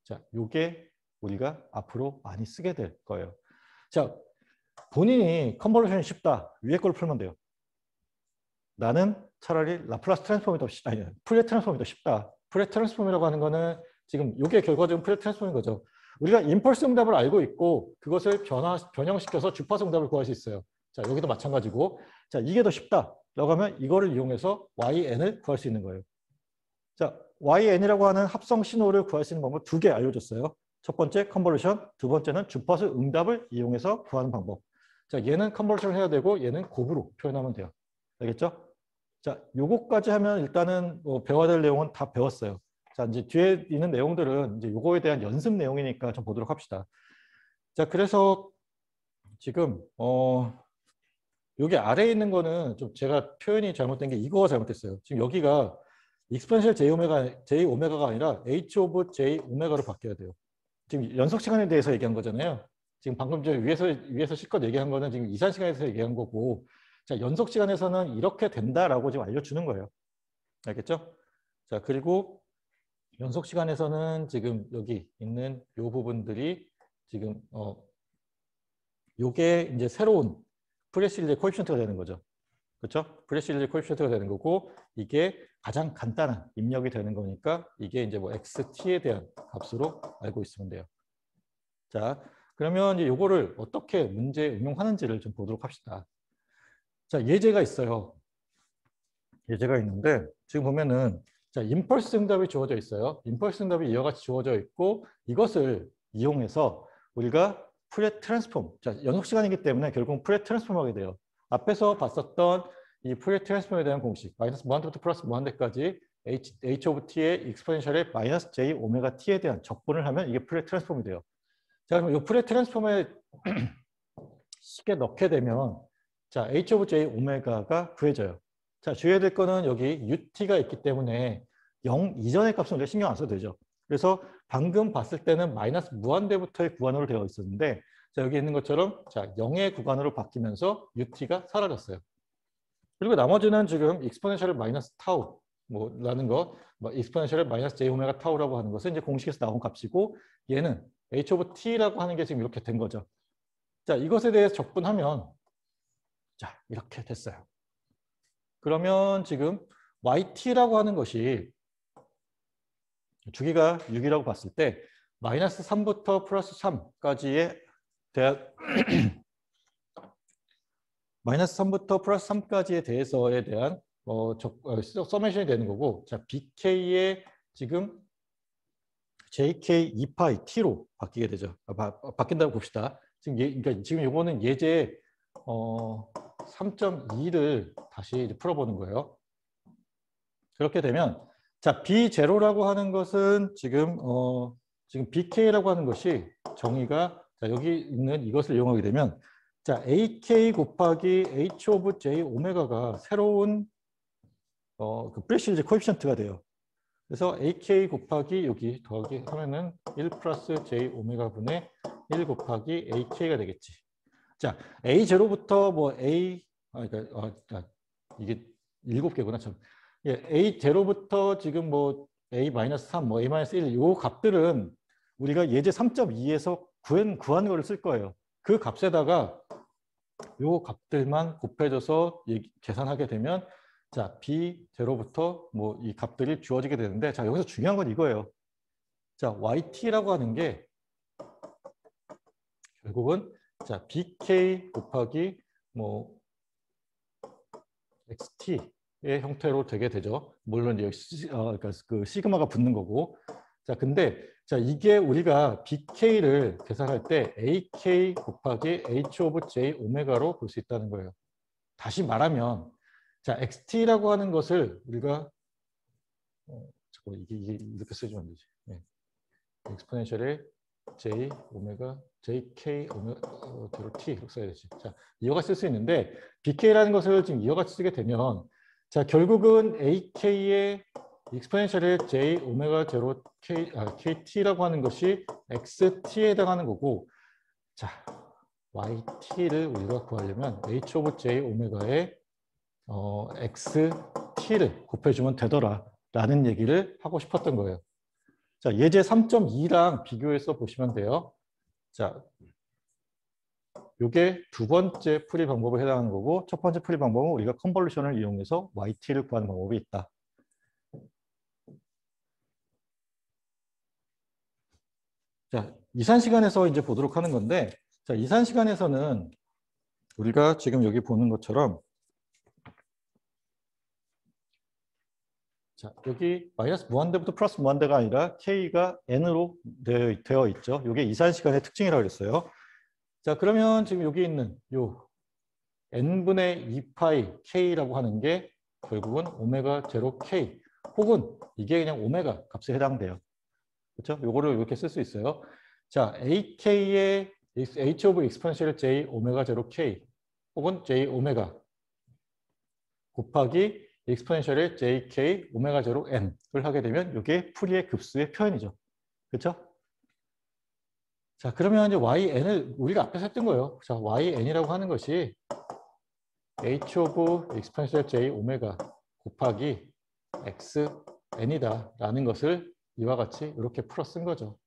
자, 요게 우리가 앞으로 많이 쓰게 될 거예요. 자, 본인이 컨볼루션이 쉽다. 위에 걸 풀면 돼요. 나는 차라리 라플라스 트랜스폼이 더 쉽, 아니, 풀레 트랜스폼이 더 쉽다. 풀레 트랜스폼이라고 하는 거는 지금 이게 결과적인 풀레 트랜스폼인 거죠. 우리가 임펄스 응답을 알고 있고 그것을 변화, 변형시켜서 주파수 응답을 구할 수 있어요. 자, 여기도 마찬가지고. 자, 이게 더 쉽다라고 하면 이거를 이용해서 YN을 구할 수 있는 거예요. 자, YN이라고 하는 합성 신호를 구할 수 있는 방법 두 개 알려줬어요. 첫 번째 컨볼루션, 두 번째는 주파수 응답을 이용해서 구하는 방법. 자, 얘는 컨볼루션을 해야 되고 얘는 곱으로 표현하면 돼요. 알겠죠? 자, 요거까지 하면 일단은 뭐 배워야 될 내용은 다 배웠어요. 자, 이제 뒤에 있는 내용들은 이제 요거에 대한 연습 내용이니까 좀 보도록 합시다. 자, 그래서 지금 어 여기 아래에 있는 거는 좀 제가 표현이 잘못된 게 이거가 잘못됐어요. 지금 여기가 익스펀셜 J 오메가 J 오메가가 아니라 H 오브 J 오메가로 바뀌어야 돼요. 지금 연속 시간에 대해서 얘기한 거잖아요. 지금 방금 저 위에서 위에서 실컷 얘기한 거는 지금 이산 시간에서 얘기한 거고 자 연속 시간에서는 이렇게 된다라고 지금 알려주는 거예요. 알겠죠? 자 그리고 연속 시간에서는 지금 여기 있는 요 부분들이 지금 어 요게 이제 새로운 프레실리의 코이션트가 되는 거죠. 그렇죠? 프레시리 코에피션트가 되는 거고 이게 가장 간단한 입력이 되는 거니까 이게 이제 뭐 xt에 대한 값으로 알고 있으면 돼요. 자, 그러면 이제 요거를 어떻게 문제 응용하는지를 좀 보도록 합시다. 자, 예제가 있어요. 예제가 있는데 지금 보면은 자, 임펄스 응답이 주어져 있어요. 임펄스 응답이 이와 같이 주어져 있고 이것을 이용해서 우리가 프레 트랜스폼, 자, 연속 시간이기 때문에 결국 프레 트랜스폼 하게 돼요. 앞에서 봤었던 이프의 트랜스폼에 대한 공식 마이너스 무한대부터 뭐 플러스 무한대까지 뭐 h, h 오브 t의 익스포넨셜의 마이너스 j 오메가 t에 대한 적분을 하면 이게 프의 트랜스폼이 돼요. 자 그럼 이 풀의 트랜스폼에 쉽게 넣게 되면 자 h 오브 j 오메가가 구해져요. 자 주의해야 될 거는 여기 ut가 있기 때문에 0 이전의 값은 우리가 신경 안 써도 되죠. 그래서 방금 봤을 때는 마이너스 무한대부터의 구간으로 되어 있었는데 자 여기 있는 것처럼 자 0의 구간으로 바뀌면서 ut가 사라졌어요. 그리고 나머지는 지금 익스포넨셜 마이너스 타우 뭐라는 것, 뭐 익스포넨셜 마이너스 j 오메가 타우라고 하는 것은 이제 공식에서 나온 값이고 얘는 h 오브 t라고 하는 게 지금 이렇게 된 거죠. 자, 이것에 대해서 적분하면 자, 이렇게 됐어요. 그러면 지금 yt라고 하는 것이 주기가 6이라고 봤을 때 마이너스 3부터 플러스 3까지의 대학 마이너스 3부터 플러스 3까지에 대해서에 대한 어, 저, 어, 서메이션이 되는 거고 자 BK의 지금 JK 2파이 T로 바뀌게 되죠. 아, 바, 어, 바뀐다고 봅시다. 지금 예, 그러니까 지금 요거는 예제 어, 3.2를 다시 풀어보는 거예요. 그렇게 되면 자 B0라고 하는 것은 지금 어, 지금 BK라고 하는 것이 정의가 자, 여기 있는 이것을 이용하게 되면 자, AK 곱하기 H 오브 J 오메가가 새로운 어, 그 프레시즈 코에션트가 돼요. 그래서 AK 곱하기 여기 더하기 하면은 1 플러스 J 오메가 분의 1 곱하기 AK가 되겠지. 자, A0부터 뭐 A, 아, 그러니까, 아, 아 이게 7개구나, 참. 예, A0부터 지금 뭐 A-3, 뭐 A-1, 이 값들은 우리가 예제 3.2에서 구한, 구한 거를 쓸 거예요. 그 값에다가 요 값들만 곱해져서 얘기, 계산하게 되면 자 b 제로부터 뭐 이 값들이 주어지게 되는데 자 여기서 중요한 건 이거예요. 자 yt라고 하는 게 결국은 자 bk 곱하기 뭐 xt의 형태로 되게 되죠. 물론 여기 시, 어, 그러니까 그 시그마가 붙는 거고. 자 근데 자, 이게 우리가 BK를 계산할 때 AK 곱하기 H 오브 J 오메가로 볼 수 있다는 거예요. 다시 말하면 자, XT라고 하는 것을 우리가 어, 자꾸 이게, 이게 이렇게 쓰면 안 되지. 네. 엑스포넨셜의 J 오메가 JK 오메가로 T 이렇게 써야 되지. 자, 이어가 쓸 수 있는데 BK라는 것을 지금 이어가 쓰게 되면 자, 결국은 AK의 익스포넨셜의 j 오메가 제로 k 아, kt라고 하는 것이 xt에 해당하는 거고 자 yt를 우리가 구하려면 h 오브 j 오메가의 어, xt를 곱해주면 되더라 라는 얘기를 하고 싶었던 거예요. 자 예제 3.2랑 비교해서 보시면 돼요. 자 이게 두 번째 풀이 방법에 해당하는 거고 첫 번째 풀이 방법은 우리가 컨볼루션을 이용해서 yt를 구하는 방법이 있다. 자, 이산 시간에서 이제 보도록 하는 건데, 자, 이산 시간에서는 우리가 지금 여기 보는 것처럼 자, 여기 마이너스 무한대부터 플러스 무한대가 아니라 k가 n으로 되어 있죠. 이게 이산 시간의 특징이라고 그랬어요. 자, 그러면 지금 여기 있는 요 n분의 2파이 k라고 하는 게 결국은 오메가 제로 k 혹은 이게 그냥 오메가 값에 해당돼요. 그렇죠? 요거를 이렇게 쓸 수 있어요. 자, AK의 H of exponential j 오메가 제로 k 혹은 j 오메가 곱하기 exponential의 jk 오메가 제로 n을 하게 되면 이게 풀이의 급수의 표현이죠. 그렇죠? 자, 그러면 이제 yn을 우리가 앞에서 했던 거예요. 자, yn이라고 하는 것이 h of exponential j 오메가 곱하기 xn이다라는 것을 이와 같이 이렇게 풀어 쓴 거죠.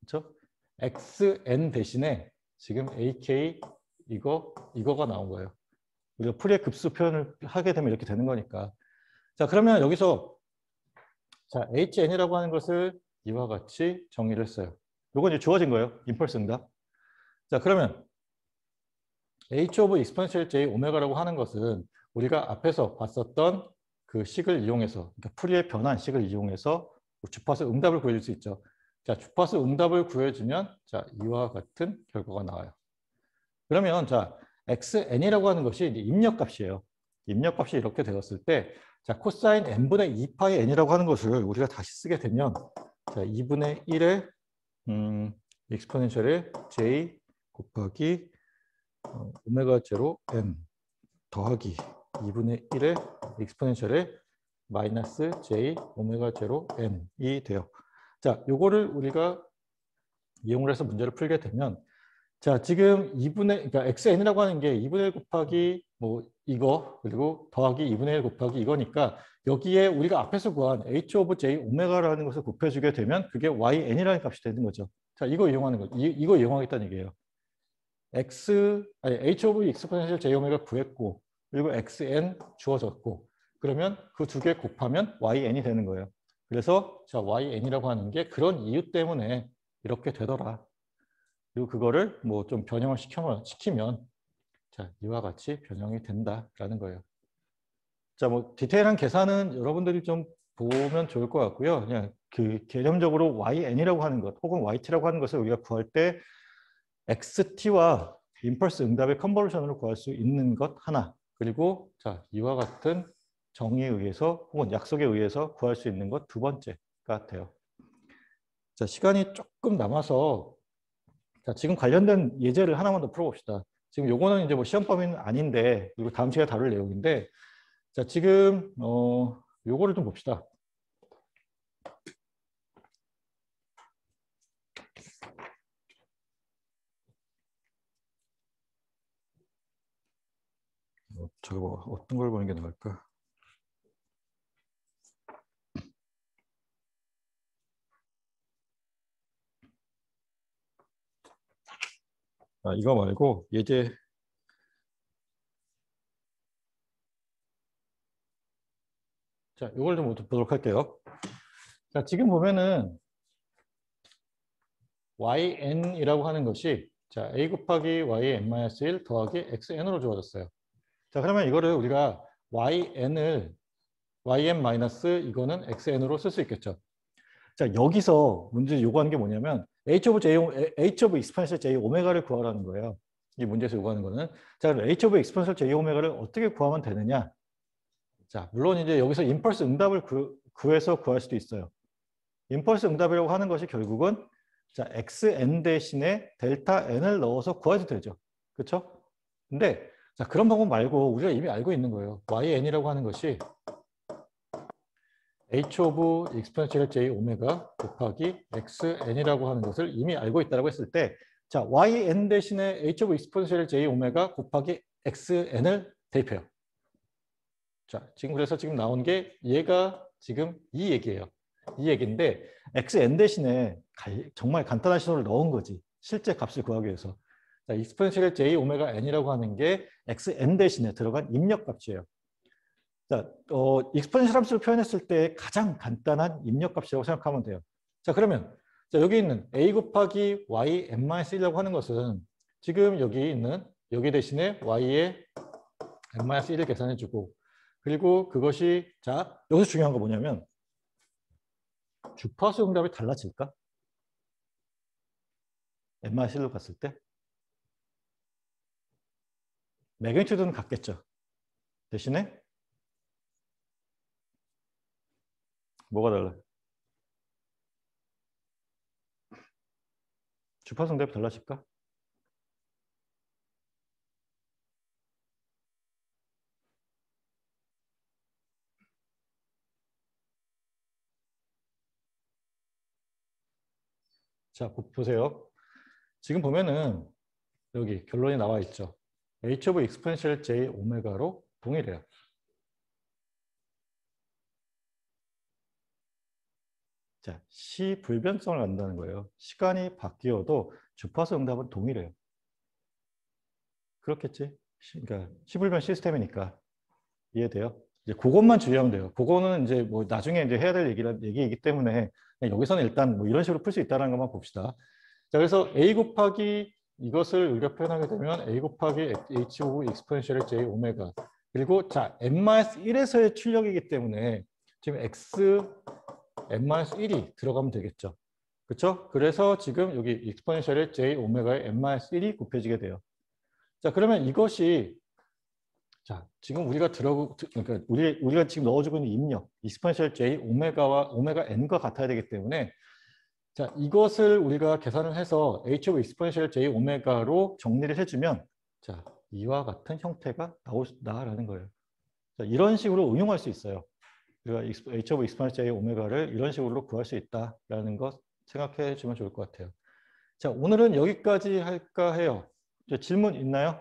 그렇죠? xn 대신에 지금 ak 이거 이거가 나온 거예요. 우리가 풀이의 급수 표현을 하게 되면 이렇게 되는 거니까. 자 그러면 여기서 자 hn이라고 하는 것을 이와 같이 정의를 했어요. 이건 이제 주어진 거예요. 인펄스 응답. 자 그러면 h of exponential j 오메가라고 하는 것은 우리가 앞에서 봤었던 그 식을 이용해서 그러니까 풀이의 변한 식을 이용해서 주파수 응답을 구해줄 수 있죠. 자, 주파수 응답을 구해주면 자, 이와 같은 결과가 나와요. 그러면 자, xn이라고 하는 것이 입력값이에요. 입력값이 이렇게 되었을 때 자, 코사인 n분의 2파이 n이라고 하는 것을 우리가 다시 쓰게 되면 자, 2분의 1의 음, 익스포넨셜의 j 곱하기 어, 오메가 제로 m 더하기 2분의 1의 익스포넨셜의 마이너스 j 오메가 제로 n이 돼요. 자, 요거를 우리가 이용을 해서 문제를 풀게 되면 자, 지금 2분의 그러니까 xn이라고 하는 게 2분의 1 곱하기 뭐 이거 그리고 더하기 2분의 1 곱하기 이거니까 여기에 우리가 앞에서 구한 h 오브 j 오메가라는 것을 곱해 주게 되면 그게 yn이라는 값이 되는 거죠. 자, 이거 이용하는 거. 이, 이거 이용하겠다는 얘기예요. x 아니 h 오브 익포넨셜 e j 오메가 구했고 그리고 xn 주어졌고 그러면 그 두 개 곱하면 yn이 되는 거예요. 그래서 자 yn이라고 하는 게 그런 이유 때문에 이렇게 되더라. 그리고 그거를 뭐 좀 변형을 시켜면, 시키면 자 이와 같이 변형이 된다라는 거예요. 자 뭐 디테일한 계산은 여러분들이 좀 보면 좋을 것 같고요. 그냥 그 개념적으로 yn이라고 하는 것 혹은 yt라고 하는 것을 우리가 구할 때 xt와 인펄스 응답의 컨버루션으로 구할 수 있는 것 하나 그리고 자 이와 같은 정의에 의해서 혹은 약속에 의해서 구할 수 있는 것 두 번째 같아요. 자, 시간이 조금 남아서 자, 지금 관련된 예제를 하나만 더 풀어봅시다. 지금 요거는 이제 뭐 시험 범위는 아닌데 그리고 다음 시간에 다룰 내용인데 자, 지금 어 요거를 좀 봅시다. 저거 뭐 어떤 걸 보는 게 나을까? 아, 이거 말고 예제 자, 이걸 좀 보도록 할게요. 자, 지금 보면은 yn이라고 하는 것이 자, a 곱하기 yn-1 더하기 xn으로 주어졌어요. 자, 그러면 이거를 우리가 yn을 yn- 이거는 xn으로 쓸 수 있겠죠. 자, 여기서 문제 요구하는 게 뭐냐면 h of j h of exponential j 오메가를 구하라는 거예요. 이 문제에서 요구하는 거는 자, h of e x p o n e n i a l j 오메가를 어떻게 구하면 되느냐? 자, 물론 이제 여기서 임펄스 응답을 구, 구해서 구할 수도 있어요. 임펄스 응답이라고 하는 것이 결국은 자, xn 대신에 델타 n을 넣어서 구해도 되죠. 그렇죠? 근데 자, 그런 방법 말고 우리가 이미 알고 있는 거예요. yn이라고 하는 것이 h of 익스 p o n e j 오메가 곱하기 xn이라고 하는 것을 이미 알고 있다고 했을 때 자, yn 대신에 h of 익스 p o n e j 오메가 곱하기 xn을 대입해요. 자, 지금 그래서 지금 나온 게 얘가 지금 이 얘기예요. 이 얘기인데 xn 대신에 정말 간단한 신호를 넣은 거지. 실제 값을 구하기 위해서. 자, e x p o n j 오메가 n이라고 하는 게 xn 대신에 들어간 입력 값이에요. 자, 어, 익스포넨셜 함수를 표현했을 때 가장 간단한 입력값이라고 생각하면 돼요. 자, 그러면 자, 여기 있는 a 곱하기 y n-1이라고 하는 것은 지금 여기 있는 여기 대신에 y의 n-1을 계산해주고 그리고 그것이 자 여기서 중요한 거 뭐냐면 주파수 응답이 달라질까? n-1로 갔을 때 매그니튜드는 같겠죠. 대신에 뭐가 달라? 주파 성대가 달라질까? 자, 보세요. 지금 보면은 여기 결론이 나와 있죠. h of e x p o n j 오메가로 동일해요. 자, 시 불변성을 안다는 거예요. 시간이 바뀌어도 주파수 응답은 동일해요. 그렇겠지? 그러니까 시불변 시스템이니까 이해돼요? 이제 그것만 주의하면 돼요. 그거는 이제 뭐 나중에 이제 해야 될 얘기라, 얘기이기 때문에 여기서는 일단 뭐 이런 식으로 풀 수 있다는 것만 봅시다. 자, 그래서 A 곱하기 이것을 우리가 표현하게 되면 A 곱하기 H 오브 익스포넨셜 J 오메가 그리고 자, m 1에서의 출력이기 때문에 지금 X n-1이 들어가면 되겠죠. 그렇죠? 그래서 지금 여기 익스포넨셜의 j 오메가의 n-1이 곱해지게 돼요. 자, 그러면 이것이 자, 지금 우리가 들어 그러니까 우리 우리가 지금 넣어주고 있는 입력 익스포넨셜 j 오메가와 오메가 n과 같아야 되기 때문에 자, 이것을 우리가 계산을 해서 h of exponential j 오메가로 정리를 해 주면 자, 이와 같은 형태가 나올 나라는 거예요. 자, 이런 식으로 응용할 수 있어요. 우리가 h of expanse의 오메가를 이런 식으로 구할 수 있다라는 것 생각해 주면 좋을 것 같아요. 자, 오늘은 여기까지 할까 해요. 질문 있나요?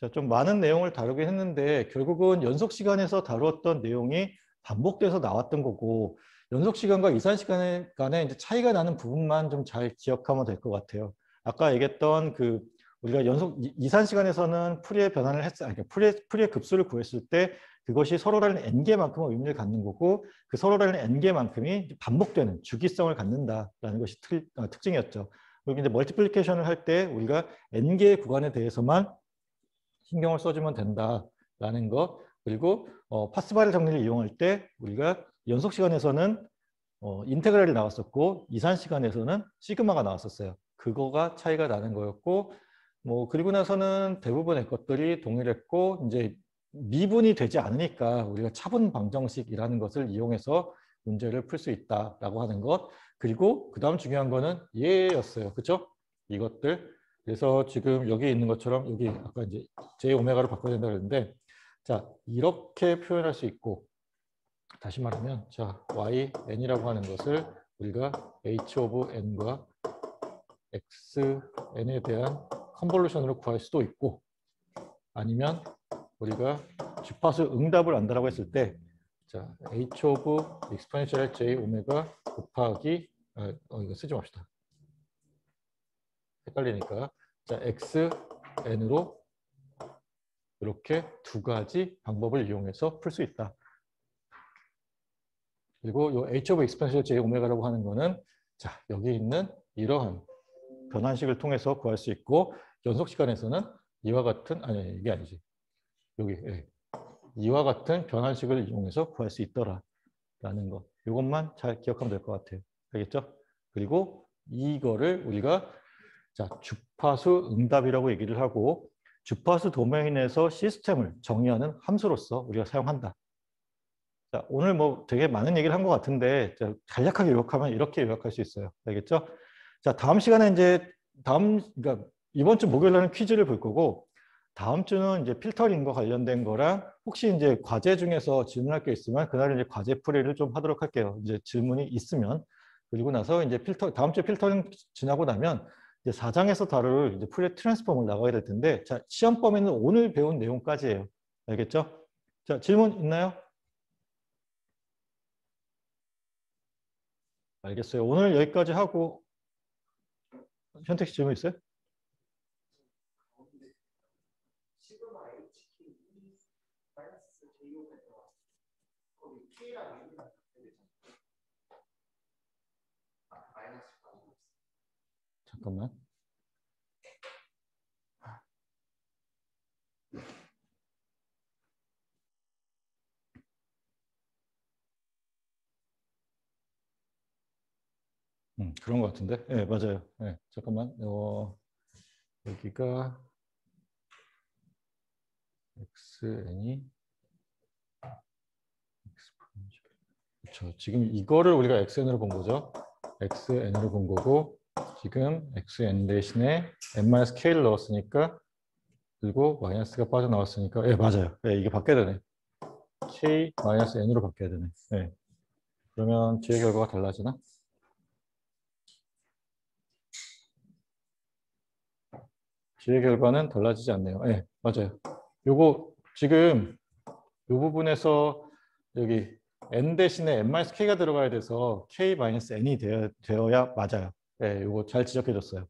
자, 좀 많은 내용을 다루긴 했는데 결국은 연속 시간에서 다루었던 내용이 반복돼서 나왔던 거고 연속 시간과 이산 시간 간에 이제 차이가 나는 부분만 좀 잘 기억하면 될 것 같아요. 아까 얘기했던 그 우리가 연속 이산 시간에서는 풀이의 변환을 했, 아니 그러니까 풀이의, 풀이의 급수를 구했을 때 그것이 서로라는 n개만큼은 의미를 갖는 거고 그 서로라는 n개만큼이 반복되는 주기성을 갖는다라는 것이 틀, 어, 특징이었죠. 그리고 이제 멀티플리케이션을 할 때 우리가 n개의 구간에 대해서만 신경을 써주면 된다라는 것 그리고 어, 파스바를 정리를 이용할 때 우리가 연속 시간에서는 어, 인테그랄이 나왔었고 이산 시간에서는 시그마가 나왔었어요. 그거가 차이가 나는 거였고 뭐 그리고 나서는 대부분의 것들이 동일했고 이제 미분이 되지 않으니까 우리가 차분 방정식이라는 것을 이용해서 문제를 풀 수 있다라고 하는 것 그리고 그 다음 중요한 거는 예였어요 그렇죠? 이것들 그래서 지금 여기 있는 것처럼 여기 아까 이제 j 오메가로 바꿔야 된다 그랬는데 자 이렇게 표현할 수 있고 다시 말하면 자 y n이라고 하는 것을 우리가 h 오브 n과 x n에 대한 컨볼루션으로 구할 수도 있고 아니면 우리가 주파수 응답을 안다라고 했을 때 자, h 오브 익스포넨셜 j 오메가 곱하기 아, 어, 이거 쓰지 맙시다. 헷갈리니까 자, x n으로 이렇게 두 가지 방법을 이용해서 풀 수 있다. 그리고 이 h 오브 익스포넨셜 j 오메가라고 하는 거는 자, 여기 있는 이러한 변환식을 통해서 구할 수 있고 연속 시간에서는 이와 같은 아니 이게 아니지 여기 예. 이와 같은 변환식을 이용해서 구할 수 있더라라는 것. 이것만 잘 기억하면 될 것 같아요. 알겠죠? 그리고 이거를 우리가 자 주파수 응답이라고 얘기를 하고 주파수 도메인에서 시스템을 정의하는 함수로서 우리가 사용한다. 자, 오늘 뭐 되게 많은 얘기를 한 것 같은데 자, 간략하게 요약하면 이렇게 요약할 수 있어요. 알겠죠? 자, 다음 시간에 이제 다음 그러니까 이번 주 목요일 날은 퀴즈를 볼 거고 다음 주는 이제 필터링과 관련된 거라 혹시 이제 과제 중에서 질문할 게 있으면 그날은 이제 과제 풀이를 좀 하도록 할게요. 이제 질문이 있으면 그리고 나서 이제 필터 다음 주 필터링 지나고 나면 이제 4장에서 다룰 이제 프레 트랜스폼을 나가야 될 텐데 자 시험 범위는 오늘 배운 내용까지예요. 알겠죠? 자 질문 있나요? 알겠어요. 오늘 여기까지 하고 현택 씨 질문 있어요? 잠깐만. 음, 그런 것 같은데. 예, 네, 맞아요. 예, 네, 잠깐만. 어, 여기가 xn이 그렇죠. 지금 이거를 우리가 xn으로 본 거죠. xn으로 본 거고 지금 xn 대신에 n-k를 넣었으니까 그리고 마이너스가 빠져나왔으니까 예 맞아요 예 이게 바뀌어야 되네 k-n으로 바뀌어야 되네 예. 그러면 뒤의 결과가 달라지나? 뒤의 결과는 달라지지 않네요 예 맞아요 요거 지금 이 부분에서 여기 n 대신에 n-k가 들어가야 돼서 k-n이 되어야 맞아요 예, 네, 요거 잘 지적해 줬어요.